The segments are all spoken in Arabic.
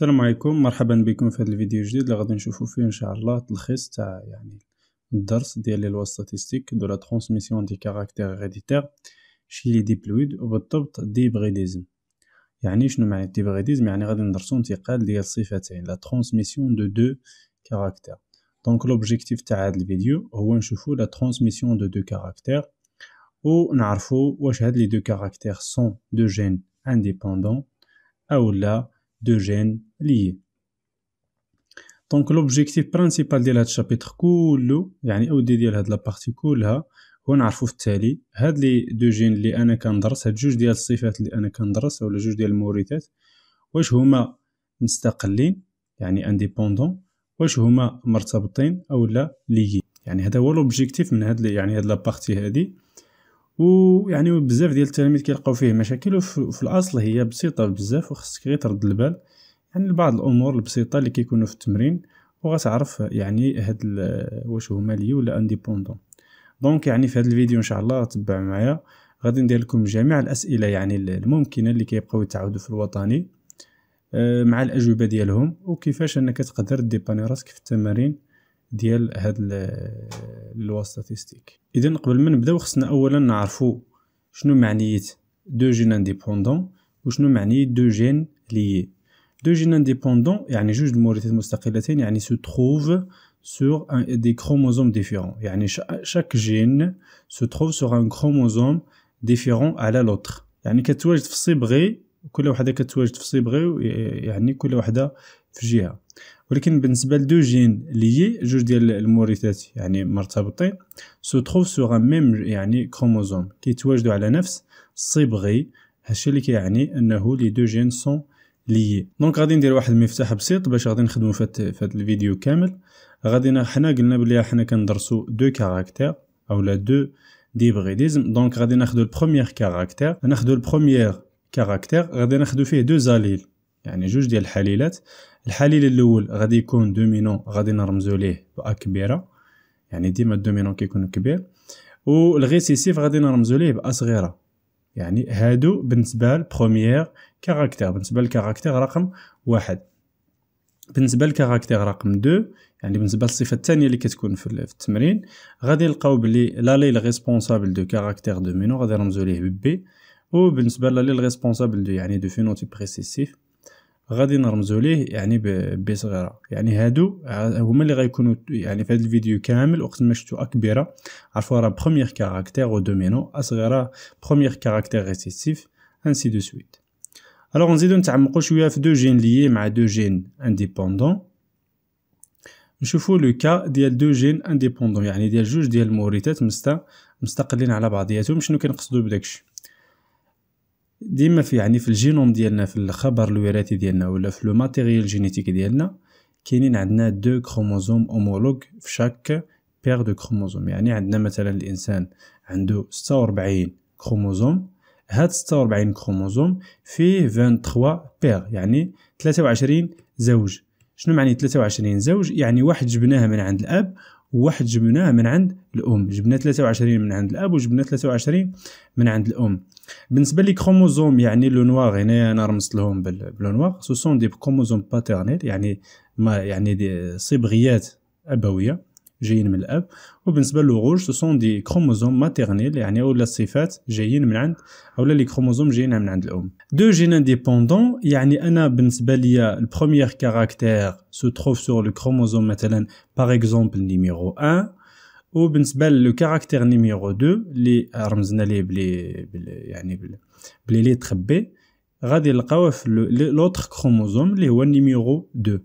السلام عليكم مرحبا بكم في هذا الفيديو الجديد اللي غادي نشوفوا فيه ان شاء الله تلخيص تاع يعني الدرس ديال لي لوا ستاتيستيك دو لا ترانسميسيون دي كاركتير هيريديتير شي لي ديبلويد وبالضبط ديبريديزم يعني شنو معنى ديبريديزم يعني غادي ندرسو انتقال ديال صفتين لا ترانسميسيون دو دو كاركتير دونك لوبجيكتيف تاع هذا الفيديو هو نشوفو لا ترانسميسيون دو دو كاركتير ونعرفو واش هاد لي دو كاركتير سون دو جين انديبوندون او لا دو جين لي دونك لوبجيكتيف برانسيبال ديال هاد الشابيتر كولو يعني اودي ديال هاد لابارتي كلها هو نعرفو في التالي هاد لي دو جين لي انا كندرس هاد جوج ديال الصفات لي انا كندرس ولا جوج ديال الموريتات واش هما مستقلين يعني انديبوندون واش هما مرتبطين او لا ليي يعني هذا هو لوبجيكتيف من هاد يعني هاد لابارتي هادي ويعني بزاف ديال التلاميذ كيلقاو فيه مشاكل وفي الاصل هي بسيطه بزاف وخصك غير ترد البال يعني لبعض الامور البسيطه اللي كيكونوا في التمرين وغتعرف يعني هاد واش هما لي ولا انديبوندون دونك يعني في هذا الفيديو ان شاء الله تبع معايا غادي ندير لكم جميع الاسئله يعني الممكنه اللي كيبقاو يتعاودوا في الوطني آه، مع الاجوبه ديالهم وكيفاش انك تقدر ديباني راسك في التمارين ديال هاد لوا ستاتيستيك اذا قبل ما نبداو خصنا اولا نعرفو شنو معنيه دو جين انديبوندون وشنو معنيه دو جين ليي دو جين انديبوندون يعني جوج المورثات مستقلتين يعني سو تروف سوغ un, دي كروموزوم différents. يعني شاك جين سو trouve sur un كروموزوم différent على لوطخ يعني كتواجد في صبغي كل وحده كتواجد في صبغي يعني كل وحده في جهه ولكن بالنسبه لدو جين ليي جوج ديال المورثات يعني مرتبطين سو تروف سو ميم يعني كروموزوم كيتواجدوا على نفس الصبغي هادشي اللي كيعني انه لي دو جين سون ليي دونك غادي ندير واحد المفتاح بسيط باش غادي نخدمو فهاد فهاد الفيديو كامل غادي حنا قلنا بلي حنا كندرسو دو كاركتر اولا دو ديبغيديزم دونك غادي ناخدو البروميير كاركتير ناخدو البروميير كاركتر غادي ناخدو فيه دو زاليل يعني جوج ديال الحليلات الحليل الاول غادي يكون دومينون غادي نرمزو ليه بأ كبيره يعني ديما الدومينو كيكون كبير والغيسيسيف غادي نرمزو ليه بأ صغيره يعني هادو بالنسبه لبروميير كاركتر بالنسبه للكاركتير رقم واحد بالنسبه للكاركتير رقم 2 يعني بالنسبه للصفه الثانيه اللي كتكون في التمرين غادي نلقاو بلي لا لي ريسبونسابل دو كاركتير دومينون غادي نرمزو ليه ببي وبالنسبه لا لي ريسبونسابل دو يعني دو فينوتيب ريسيسيف غادي نرمزو ليه يعني بصغيره يعني هادو هما اللي غيكونوا يعني في هذا الفيديو كامل وقت ما شفتوا اكبره عرفوا راه بروميير كاركتير دومينو اصغيره بروميير كاركتير ريسيسيف انسي دو سويت الوغ نزيدو نتعمقو شويه في دو جين ليي مع دو جين انديبوندون نشوفوا لو كا ديال دو جين انديبوندون يعني ديال جوج ديال الموريتات مستقلين على بعضياتهم شنو كنقصدو بداكشي ديما في يعني في الجينوم ديالنا في الخبر الوراثي ديالنا ولا في لو ماتيريال جينيتيك ديالنا كاينين عندنا دو كروموزوم اومولوغ في شاك بير دو كروموزوم يعني عندنا مثلا الانسان عنده 46 كروموزوم هاد 46 كروموزوم فيه 23 بير يعني 23 زوج شنو معني 23 زوج يعني واحد جبناها من عند الاب وواحد جبناها من عند الام جبنا 23 من عند الاب وجبنا 23 من عند الام بالنسبه لي كروموزوم يعني لو نوار هنا انا رمزت لهم باللو نوار سو سون دي كروموزوم باترنيل يعني ما يعني دي صبغيات ابويه جايين من الاب وبالنسبه للغوج سو سون دي كروموزوم ماتيرنيل يعني اولا الصفات جايين من عند اولا لي كروموزوم جايين من عند الام دو جين انديبوندون يعني انا بالنسبه ليا البروميير كاركتير سو تروف سور لو كروموزوم مثلا باغ اكزومبل نيميرو 1 وبالنسبه لو كاركتر نيميرو 2 اللي رمزنا ليه بلي, يعني بلي, لي تخبي غادي نلقاوه في لوتر كروموزوم اللي هو نيميرو 2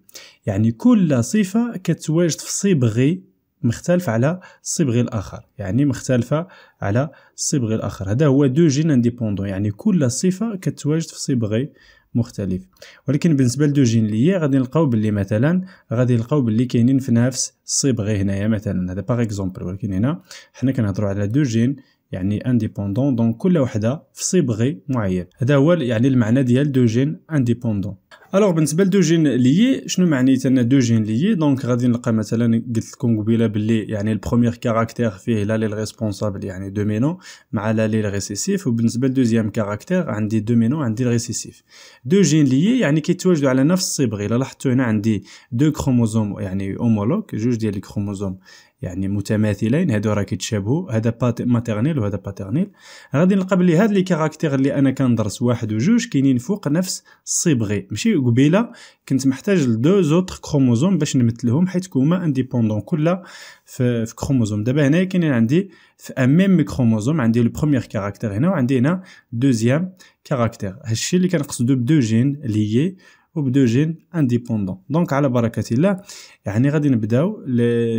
يعني كل صفه كتواجد في صبغي مختلف على الصبغي الاخر يعني مختلفه على الصبغي الاخر هذا هو دو جين انديبوندون يعني كل صفه كتواجد في صبغي مختلف ولكن بالنسبه لدوجين لي غادي نلقاو باللي مثلا غادي نلقاو باللي كاينين في نفس الصبغه هنايا مثلا هذا باغ اكزومبل ولكن هنا حنا كنهضروا على دوجين يعني انديبوندون دونك كل وحده في صبغي معين هذا هو يعني المعنى ديال دو جين انديبوندون الوغ بالنسبه لدو جين ليي شنو معنيت انا دو جين ليي دونك غادي نلقى مثلا قلت لكم قبيله باللي يعني البروميير كاركتير فيه لا لي ريسبونسابل يعني دومينو مع لا لي ريسيسيف وبالنسبه لدوزيام كاركتير عندي دومينو عندي ريسيسيف دو جين ليي يعني كيتواجدوا على نفس الصبغه الا لاحظتوا هنا عندي دو كروموزوم يعني هومولوك جوج ديال الكروموزوم يعني متماثلين هادو راه كيتشابهوا هذا ماتيرنيل وهذا باترنيل غادي نلقى بلي هاد لي كاركتير اللي انا كندرس واحد وجوج كاينين فوق نفس الصبغي ماشي قبيله كنت محتاج لدو زوتر كروموزوم باش نمثلهم حيت كوما انديبوندون كل في, في كروموزوم دابا هنايا كاينين عندي في ان ميم كروموزوم عندي لو بروميير كاركتير هنا وعندي هنا دوزيام كاركتير هادشي اللي كنقصدو بدو جين اللي هي جين انديبوندون دونك على بركه الله يعني غادي نبداو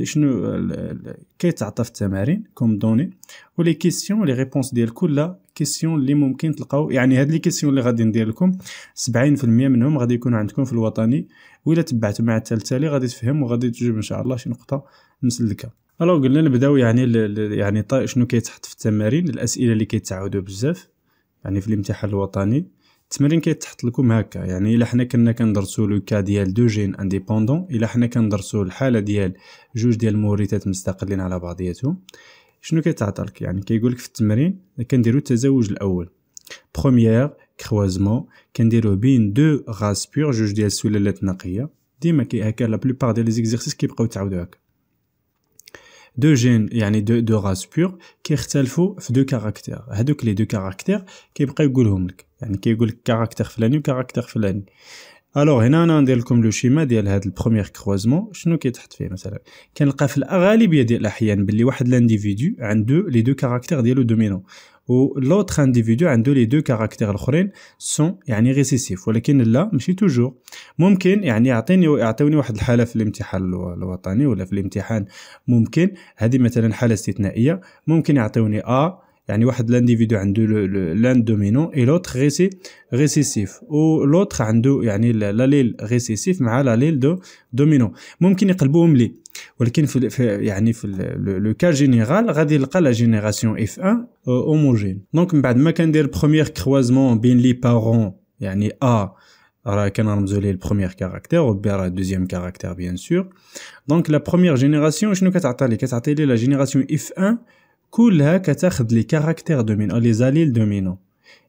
شنو كيتعطى في التمارين كوم دوني ولي كيسيون لي ريبونس ديال كل كيسيون اللي ممكن تلقاو يعني هاد لي كيسيون اللي غادي ندير لكم 70% منهم غادي يكونوا عندكم في الوطني وإلا تبعتوا مع التالي غادي تفهم وغادي تجيب ان شاء الله شي نقطه مسلكه الو قلنا نبداو يعني يعني شنو كيتحط في التمارين الاسئله اللي كيتعاودوا بزاف يعني في الامتحان الوطني التمرين كيتحط لكم هكا يعني الا حنا كنا كندرسو لو كا ديال دو جين انديبوندون الا حنا كندرسو الحاله ديال جوج ديال المورثات مستقلين على بعضياتهم شنو كيتعطى لك يعني كيقول لك في التمرين كنديرو التزاوج الاول بروميير كروازمون كنديروه بين دو غاز بيور جوج ديال السلالات نقيه ديما كي هكا لا بلوبار ديال لي زيكزيرسيس كيبقاو تعاودو هكا دو جين يعني دو دو غاز بيور كيختلفوا في دو كاركتير هادوك لي دو كاركتير كيبقى يقولهم لك يعني كيقول لك كاركتير فلاني وكاركتير فلاني الوغ هنا انا ندير لكم لو شيما ديال هاد البروميير كروزمون شنو كيتحط فيه مثلا كنلقى في الغالبيه ديال الاحيان باللي واحد لانديفيدو عنده لي دو كاركتير ديالو دومينون و لوتر انديفيدو عنده لي دو كاركتير الاخرين سون يعني ريسيسيف ولكن لا ماشي توجور ممكن يعني يعطيني يعطيوني واحد الحاله في الامتحان الوطني ولا في الامتحان ممكن هذه مثلا حاله استثنائيه ممكن يعطيوني ا l'individu y a un l'un et l'autre récessif. Ou l'autre, a l'allèle récessif, mais l'allèle de dominants. Le cas général, la génération F1 euh, homogène. Donc, le premier croisement, les parents, le premier caractère, ou le deuxième caractère, bien sûr. Donc, la première génération, je la génération F1? كلها كتاخد لي كاركتير دومينو لي زاليل دومينو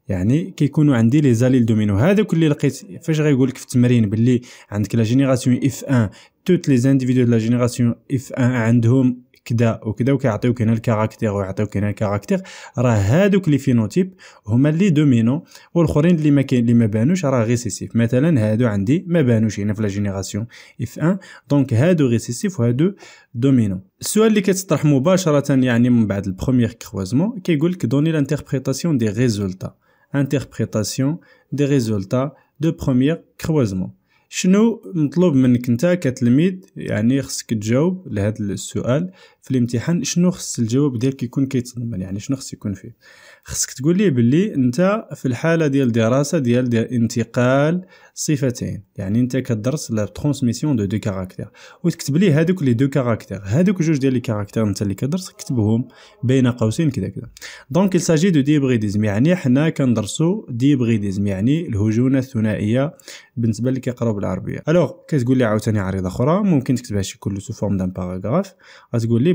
يعني كيكونوا عندي لي زاليل دومينو هذوك اللي لقيت فاش غيقول لك في التمرين باللي عندك لا جينيراسيون اف 1 توت لي زانديفيدو لا جينيراسيون اف 1 عندهم كذا وكذا وكيعطيوك هنا الكاركتير ويعطيوك هنا الكاركتير راه هادوك لي فينوتيب هما لي دومينو والاخرين اللي ما كاين اللي ما بانوش راه ريسيسيف مثلا هادو عندي ما بانوش هنا في لا جينيراسيون اف 1 دونك هادو ريسيسيف وهادو دومينو السؤال اللي كيتطرح مباشره يعني من بعد البروميير كروزمون كيقول لك دوني لانتربريتاسيون دي ريزولتا انتربريتاسيون دي ريزولتا دو بروميير كروزمون شنو مطلوب منك انت كتلميذ يعني خصك تجاوب لهذا السؤال في الامتحان شنو خص الجواب ديالك يكون كيتضمن يعني شنو خص يكون فيه خصك تقول ليه باللي انت في الحاله ديال دراسه ديال, ديال انتقال صفتين يعني انت كدرس لا ترانسميسيون دو دو كاركتير وتكتب ليه هذوك لي دو كاركتير هذوك جوج ديال لي كاركتير انت اللي كدرس كتبهم بين قوسين كذا كذا دونك الساجي دو ديبغيديزم يعني حنا كندرسو ديبغيديزم يعني الهجونه الثنائيه بالنسبه اللي كيقراو بالعربيه الوغ كتقول لي عاوتاني عريضه اخرى ممكن تكتبها شي كله سو فورم دان باراغراف غتقول لي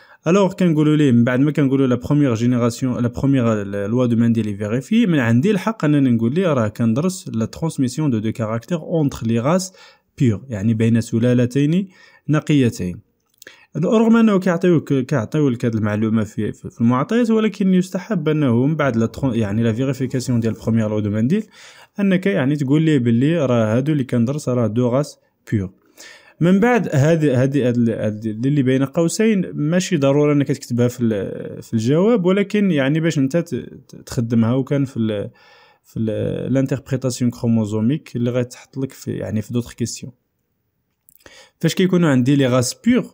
الوغ كنقولوا ليه من بعد ما كنقولوا لا بروميير جينيراسيون لا بروميير لوا دو لي فيريفي من عندي الحق انني نقول ليه راه كندرس لا ترانسميسيون دو دو كاركتير اونتر لي غاس بيور يعني بين سلالتين نقيتين رغم انه كيعطيوك كيعطيوك هذه المعلومه في في المعطيات ولكن يستحب انه من بعد لا يعني لا فيريفيكاسيون ديال بروميير لو دومانديل انك يعني تقول ليه باللي راه هادو اللي كندرس راه دو غاس بيور من بعد هذه هذه اللي بين قوسين ماشي ضروره انك تكتبها في في الجواب ولكن يعني باش انت تخدمها وكان في ال في لانتربريتاسيون كروموزوميك اللي غتحط لك في يعني في دوطخ كيسيون فاش كيكونوا عندي لي غاس بيغ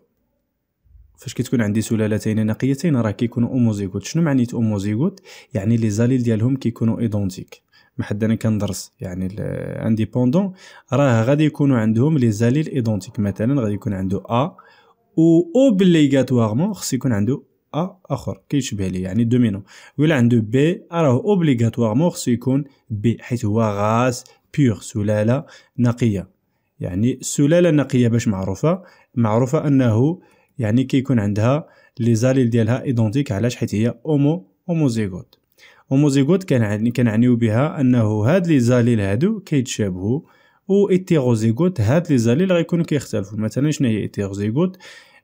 فاش كتكون عندي سلالتين نقيتين راه كيكونوا اوموزيغوت شنو معنيت اوموزيغوت يعني لي زاليل ديالهم كيكونوا ايدونتيك ما حد انا كندرس يعني بوندون راه غادي يكونوا عندهم لي زاليل ايدونتيك مثلا غادي يكون عنده ا و اوبليغاتوارمون خص يكون عنده ا اخر كيشبه ليه يعني دومينو ولا عنده بي راه اوبليغاتوارمون خصو يكون بي حيت هو غاز بيغ سلاله نقيه يعني سلاله نقيه باش معروفه معروفه انه يعني كيكون عندها لي زاليل ديالها ايدونتيك علاش حيت هي اومو اوموزيغوت وموزيغوت كان كنعنيو بها انه هاد لي زاليل هادو كيتشابهوا و ايتيغوزيغوت هاد لي زاليل غيكونوا كيختلفوا مثلا شنو هي ايتيغوزيغوت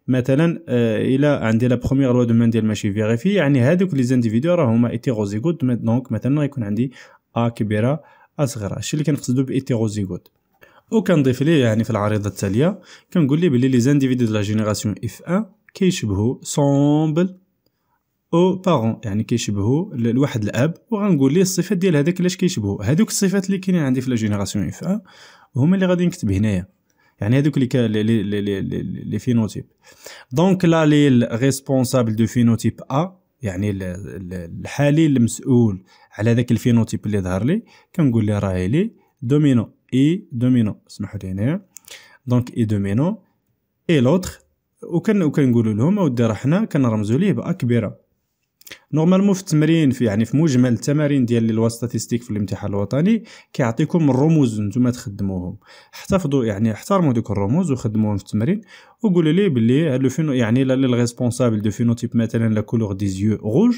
مثلا آه، الى عندي لا بروميير لوا دو مان ديال ماشي فيغيفي يعني هادوك لي زانديفيدو راه هما ايتيغوزيغوت دونك مثلا غيكون عندي ا كبيره ا صغيره هادشي اللي كنقصدو بايتيغوزيغوت وكنضيف ليه يعني في العريضه التاليه كنقول ليه بلي لي زانديفيدو دو لا جينيراسيون اف 1 كيشبهوا سومبل او بارون يعني كيشبهوا لواحد الاب وغنقول ليه الصفات ديال هذاك علاش كيشبهوا هذوك الصفات اللي كاينين عندي في لا جينيراسيون اف هما اللي غادي نكتب هنايا يعني هذوك اللي لي لي لي لي فينوتيب دونك لا لي ريسبونسابل دو فينوتيب ا يعني الحالي المسؤول على ذاك الفينوتيب اللي ظهر لي كنقول ليه راه لي دومينو اي دومينو اسمحوا لي هنايا دونك اي دومينو اي لوتر وكن وكنقولوا لهم اودي راه حنا كنرمزوا ليه باكبره نورمالمون في التمرين في يعني في مجمل التمارين ديال لي في الامتحان الوطني كيعطيكم الرموز نتوما تخدموهم احتفظوا يعني احترموا دوك الرموز وخدموهم في التمرين وقولوا لي بلي لو فينو يعني لي ريسبونسابل دو فينوتيب مثلا لا كولور دي زيو روج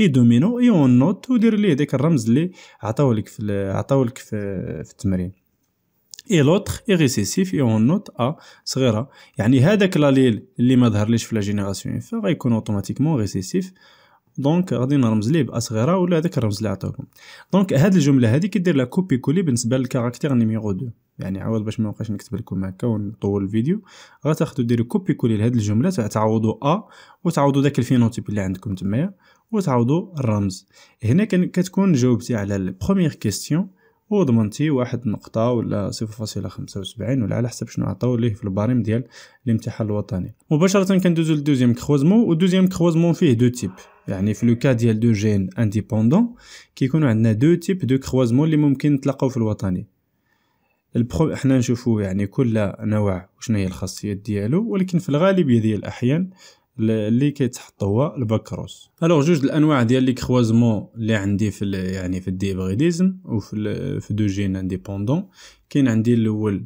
اي دومينو اي اون نوت ودير ليه داك الرمز اللي عطاولك في لك في, في التمرين اي لوتر اي ريسيسيف اي اون نوت ا صغيره يعني هذاك لاليل اللي ما ظهرليش في لا جينيراسيون غيكون اوتوماتيكمون ريسيسيف دونك غادي نرمز ليه بأ صغيره ولا هذاك الرمز اللي عطاكم دونك هاد الجمله هذه كدير لها كوبي كولي بالنسبه للكاركتير نيميرو 2 يعني عوض باش ما نبقاش نكتب لكم هكا ونطول الفيديو غتاخذوا ديروا كوبي كولي لهاد الجمله تعوضوا ا وتعوضوا داك الفينوتيب اللي عندكم تمايا وتعوضوا الرمز هنا كتكون جاوبتي على البروميير كيستيون وضمنتي واحد نقطة ولا صفر فاصلة خمسة وسبعين ولا على حسب شنو عطاو ليه في البريم ديال الامتحان الوطني مباشرة كندوزو للدوزيام كخوازمون ودوزيام كخوازمون فيه دو تيب يعني في لو كا ديال دو جين انديبوندون كيكونوا عندنا دو تيب دو كروازمون اللي ممكن نتلاقاو في الوطني البرو حنا نشوفو يعني كل نوع وشنو هي الخاصيات ديالو ولكن في الغالبيه ديال الاحيان اللي كيتحط هو الباكروس الوغ جوج الانواع ديال لي كروازمون اللي عندي في يعني في الديبريديزم وفي في دو جين انديبوندون كاين عندي الاول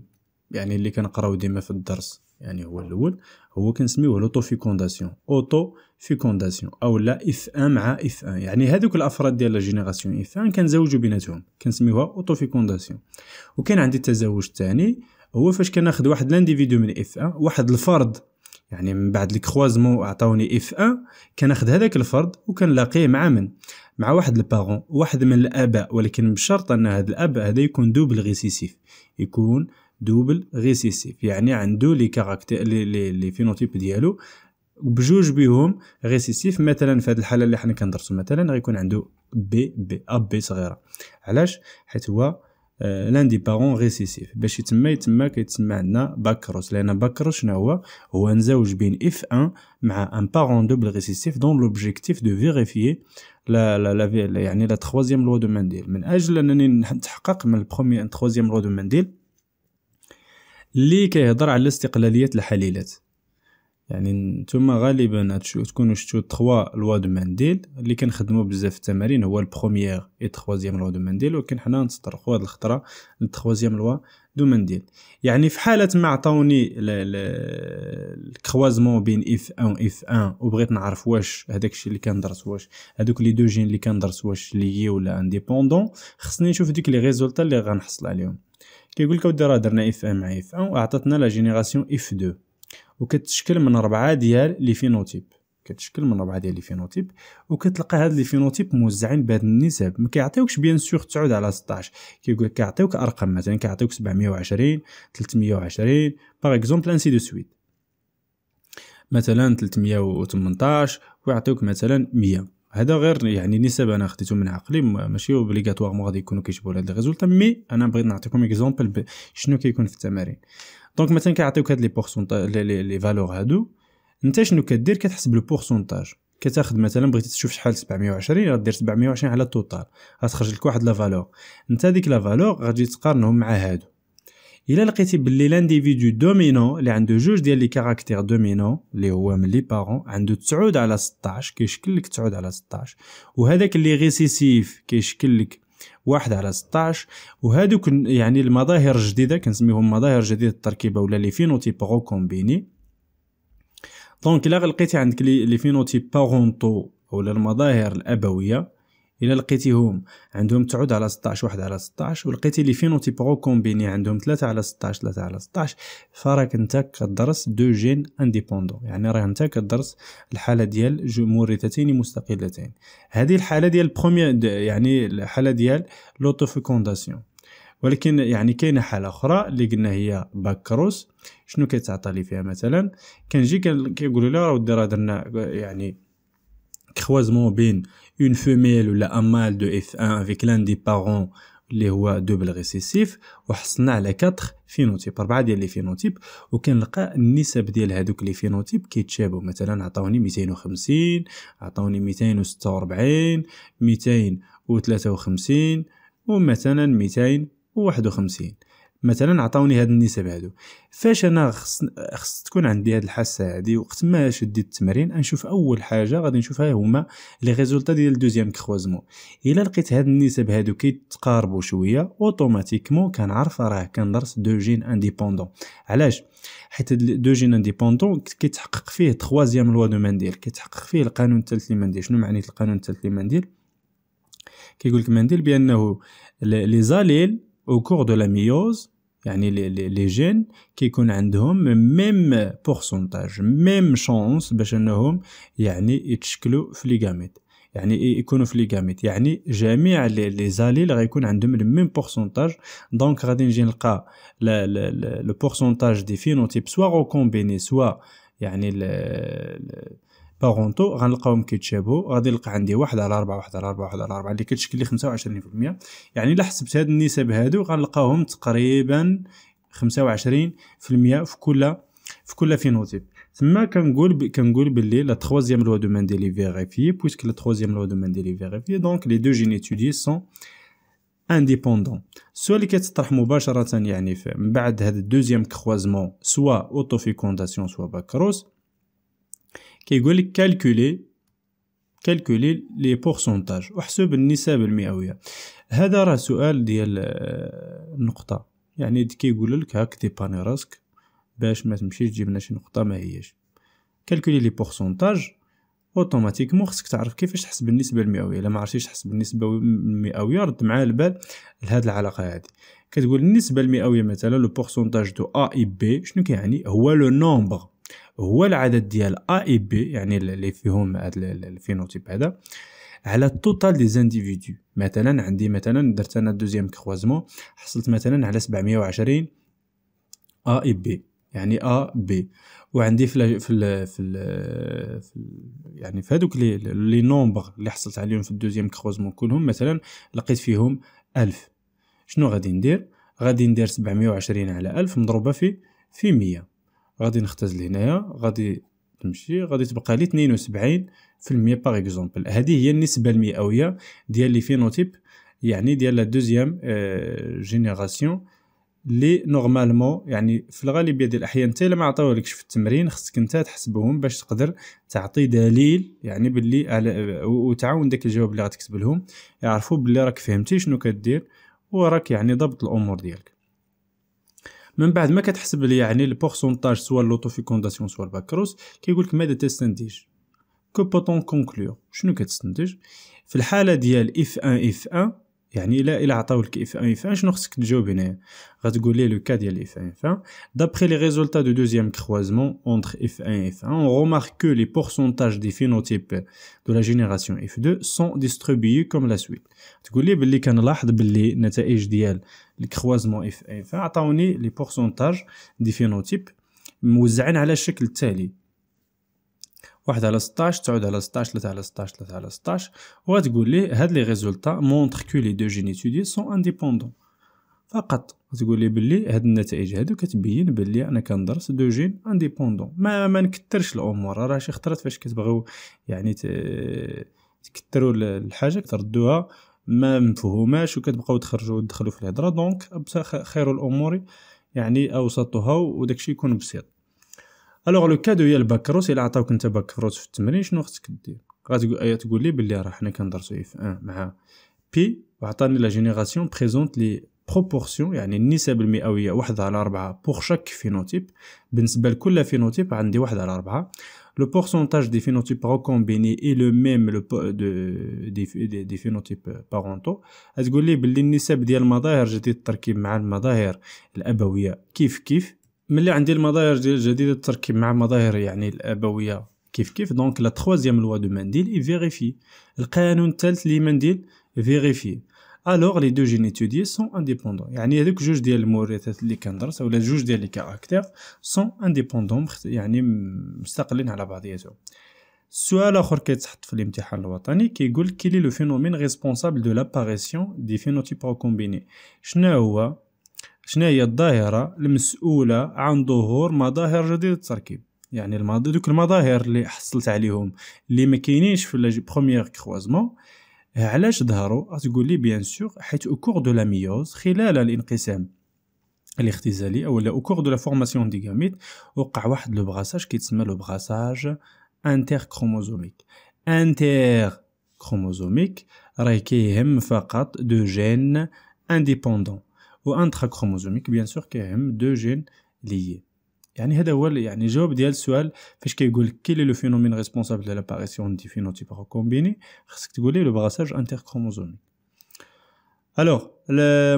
يعني اللي كنقراو ديما في الدرس يعني هو الاول هو كنسميوه لوطو فيكونداسيون اوتو فيكونداسيون او لا اف ان مع اف ان يعني هذوك الافراد ديال لا جينيراسيون اف ان كنزوجوا بيناتهم كنسميوها اوتو فيكونداسيون وكان عندي التزاوج الثاني هو فاش كناخذ واحد لانديفيدو من اف ان واحد الفرد يعني من بعد الكروازمون عطاوني اف ان كناخذ هذاك الفرد وكنلاقيه مع من مع واحد البارون واحد من الاباء ولكن بشرط ان هذا الاب هذا يكون دوبل ريسيسيف يكون دوبل ريسيسيف يعني عنده لي كاركتير لي لي, لي فينوتيب ديالو بجوج بهم ريسيسيف مثلا في هذه الحاله اللي حنا كندرسو مثلا غيكون عنده بي بي ا بي صغيره علاش حيت هو آه، لان دي بارون ريسيسيف باش يتما يتما كيتسمى عندنا باكروس لان باكروس شنو هو هو نزوج بين اف 1 مع ان بارون دوبل ريسيسيف دون لوبجيكتيف دو فيريفيي لا لا لا يعني لا تخوازيام لو دو مانديل من اجل انني نتحقق من البروميير تخوازيام لو دو مانديل اللي كيهضر على استقلاليه الحليلات يعني نتوما غالبا تكونوا شفتوا تخوا لوا دو مانديل اللي كنخدموا بزاف التمارين هو البروميير اي تخوازيام لوا دو مانديل ولكن حنا نتطرقوا هاد الخطره للتخوازيام لوا دو مانديل يعني في حاله ما عطاوني الكروازمون بين اف 1 اف 1 وبغيت نعرف واش هذاك الشيء اللي كندرس واش هذوك لي دو جين اللي كندرس واش لي ولا انديبوندون خصني نشوف ديك لي ريزولتا اللي غنحصل عليهم كيقول لك ودي راه درنا اف ام مع اف ام واعطتنا لا جينيراسيون اف 2 وكتشكل من ربعه ديال لي فينوتيب كتشكل من ربعه ديال لي فينوتيب وكتلقى هاد لي فينوتيب موزعين بهاد النسب ما كيعطيوكش بيان سور 9 على 16 كيقول لك كيعطيوك ارقام مثلا كيعطيوك 720 320 باغ اكزومبل انسي دو سويت مثلا 318 ويعطيوك مثلا 100 هذا غير يعني نسب انا خديته من عقلي ماشي اوبليغاتوارمون غادي يكونوا كيجيبوا لهاد الريزولتا مي انا بغيت نعطيكم اكزومبل شنو كيكون في التمارين دونك مثلا كيعطيوك هاد لي بورسونتاج لي لي فالور هادو انت شنو كدير كتحسب لو بورسونتاج كتاخد مثلا بغيتي تشوف شحال 720 غدير 720 على التوتال غتخرج لك واحد لا فالور انت هذيك لا فالور غادي تقارنهم مع هادو الا لقيتي باللي لانديفيدو دومينون اللي عنده جوج ديال لي كاركتير دومينون اللي هو من لي بارون عنده 9 على 16 كيشكل لك 9 على 16 وهذاك اللي ريسيسيف كيشكل لك واحد على 16 وهذوك يعني المظاهر الجديده كنسميهم مظاهر جديده التركيبه ولا لي فينوتيب كومبيني دونك الا لقيتي عندك لي فينوتيب بارونتو ولا المظاهر الابويه الا لقيتيهم عندهم تعود على 16 واحد على 16 ولقيتي لي فينوتي برو كومبيني عندهم 3 على 16 3 على 16 فراك انت كدرس دو جين انديبوندون يعني راه انت كدرس الحاله ديال مورثتين مستقلتين هذه الحاله ديال بروميير يعني الحاله ديال لوتوفيكونداسيون ولكن يعني كاينه حاله اخرى اللي قلنا هي باك كروس شنو كيتعطى لي فيها مثلا كنجي كيقولوا لها راه درنا يعني كخوازمون بين اون فوميل ولا ان مال دو اف ان افيك لان دي بارون اللي هو دوبل ريسيسيف وحصلنا على 4 فينوتيب اربعه ديال لي فينوتيب وكنلقى النسب ديال هذوك لي فينوتيب كيتشابهوا مثلا عطاوني 250 عطاوني 246 253 ومثلا 251 مثلا عطاوني هاد النسب هادو فاش انا خص خص تكون عندي هاد الحاسه هادي وقت ما شديت التمرين نشوف اول حاجه غادي نشوفها هما لي ريزولتا ديال دوزيام كخوازمون الا لقيت هاد النسب هادو كيتقاربوا شويه اوتوماتيكمون كنعرف راه كندرس دو جين انديبوندون علاش حيت دو جين انديبوندون كيتحقق فيه تخوازيام لوا دو مانديل كيتحقق فيه القانون الثالث لمانديل شنو معنيت القانون الثالث لمانديل كيقول لك مانديل بانه لي زاليل au cours de la méiose يعني لي لي لي جين كيكون عندهم ميم بورسونتاج ميم شانس باش انهم يعني يتشكلوا في ليغاميت يعني يكونوا في ليغاميت يعني جميع لي لي زاليل غيكون عندهم الميم بورسونتاج دونك غادي نجي نلقى لو بورسونتاج دي فينوتيب سوا ريكومبيني سوا يعني ل... ل... باغونتو غنلقاهم كيتشابهوا غادي نلقى عندي واحد على أربعة واحد على أربعة واحد على أربعة اللي كتشكل لي خمسة وعشرين في المية يعني إلا حسبت هاد النسب هادو غنلقاهم تقريبا خمسة وعشرين في المية في كل في كل فينوتيب تما كنقول ب... كنقول باللي لا تخوازيام لوا دومان ديلي فيغيفي بويسك لا تخوازيام لوا دومان ديلي فيغيفي دونك لي دو جين اتودي سون انديبوندون سوا اللي كتطرح مباشره يعني من بعد هاد الدوزيام كخوازمون سوا اوتو فيكونداسيون سوا باكروس كيقول لك كالكولي كالكولي لي بورسونتاج احسب النسب المئويه هذا راه سؤال ديال النقطه آه، يعني يقول لك هاك ديباني راسك باش ما تمشيش تجيب لنا شي نقطه ما هيش كالكولي لي بورسونتاج اوتوماتيكمون خصك تعرف كيفاش تحسب النسبه المئويه الا ما عرفتيش تحسب النسبه المئويه رد معاه البال لهاد العلاقه هادي كتقول النسبه المئويه مثلا لو بورسونتاج دو ا اي بي شنو كيعني هو لو نومبر هو العدد ديال A et B يعني اللي فيهم هاد الفينوتيب هذا على التوتال دي زانديفيدو مثلا عندي مثلا درت انا دوزيام كروازمون حصلت مثلا على 720 A et B يعني A B وعندي في الـ في الـ في, الـ في ال يعني في هذوك لي لي نومبر اللي حصلت عليهم في الدوزيام كروزمون كلهم مثلا لقيت فيهم 1000 شنو غادي ندير غادي ندير 720 على 1000 مضروبه في في 100 غادي نختزل هنايا غادي تمشي غادي تبقى لي 72 في المية باغ اكزومبل هذه هي النسبة المئوية ديال لي فينوتيب يعني ديال لا دوزيام جينيراسيون لي نورمالمون يعني في الغالبيه ديال الاحيان حتى ما عطاولكش في التمرين خصك انت تحسبهم باش تقدر تعطي دليل يعني باللي على وتعاون داك الجواب اللي غتكتب لهم يعرفوا باللي راك فهمتي شنو كدير وراك يعني ضبط الامور ديالك من بعد ما كتحسب لي يعني البورسونتاج سواء لوطو فيكونداسيون سواء الباكروس كيقول لك ماذا تستنتج كو بوتون كونكلور شنو كتستنتج في الحاله ديال اف 1 اف 1 يعني الا الا عطاو لك اف 1 اف 1 شنو خصك تجاوب هنايا غتقول لي لو كا ديال اف 1 اف 1 دابخي لي ريزولتا دو دوزيام كروازمون اونتر اف 1 اف 1 اون رومارك لي بورسونتاج دي فينوتيب دو لا جينيراسيون اف 2 سون ديستريبيي كوم لا سويت تقول لي باللي كنلاحظ بلي النتائج ديال الكروازمون اف اي فعطاوني لي بورسونتاج دي فينوتيب موزعين على الشكل التالي واحد على 16 تعود على 16 3 على 16 3 على 16 وغتقول لي هاد لي ريزولطا مونتر كو لي دو جينيتودي سون انديبوندون فقط تقول لي بلي هاد النتائج هادو كتبين بلي انا كندرس دو جين انديبوندون ما ما نكثرش الامور راه شي خطرات فاش كتبغيو يعني تكثروا الحاجه كتردوها ما مفهوماش وكتبقاو تخرجوا تدخلوا في الهضره دونك خير الامور يعني اوسطها وداكشي يكون بسيط الوغ لو كادو هي باكروس الا عطاوك انت باكروس في التمرين شنو خصك دير غتقول آه، تقول لي بلي راه حنا كندرسو اف ان مع بي وعطاني لا جينيراسيون بريزونت لي بروبورسيون يعني النسب المئويه واحد على أربعة بوغ شاك فينوتيب بالنسبه لكل فينوتيب عندي واحد على أربعة le pourcentage des phénotypes recombinés est le même le de des, des, des phénotypes parentaux تقول لي باللي النسب ديال المظاهر جديد التركيب مع المظاهر الابويه كيف كيف ملي عندي المظاهر ديال جديد التركيب مع المظاهر يعني الابويه كيف كيف دونك لا 3 لوا دو منديل اي فيريفي القانون الثالث لمانديل فيريفي الوغ لي دو جين سون انديبوندون يعني هذوك جوج ديال المورثات اللي كندرس ولا جوج ديال لي كاركتير سون انديبوندون يعني مستقلين على بعضياتهم سؤال اخر كيتحط في الامتحان الوطني كيقول كي كيلي لو فينومين ريسبونسابل دو لاباريسيون دي فينوتيب كومبيني شنو هو شنو هي الظاهره المسؤوله عن ظهور مظاهر جديده التركيب يعني الماضي دوك المظاهر اللي حصلت عليهم اللي ما كاينينش في لا بروميير كروزمون إيه، علاش ظهروا غتقول لي بيان سور حيت اوكور دو لا ميوز خلال الانقسام الاختزالي او اوكور دو لا فورماسيون ديغاميت وقع واحد لو بغاساج كيتسمى لو بغاساج انتر كروموزوميك انتر كروموزوميك راه كيهم فقط دو جين انديبوندون و انتر كروموزوميك بيان سور كيهم دو جين ليي يعني هذا هو يعني الجواب ديال السؤال فاش كيقول لك كي لو فينومين ريسبونسابل ديال لاباريسيون دي فينوتيب كومبيني خصك تقول لي لو بغاساج انتر كروموزومي الوغ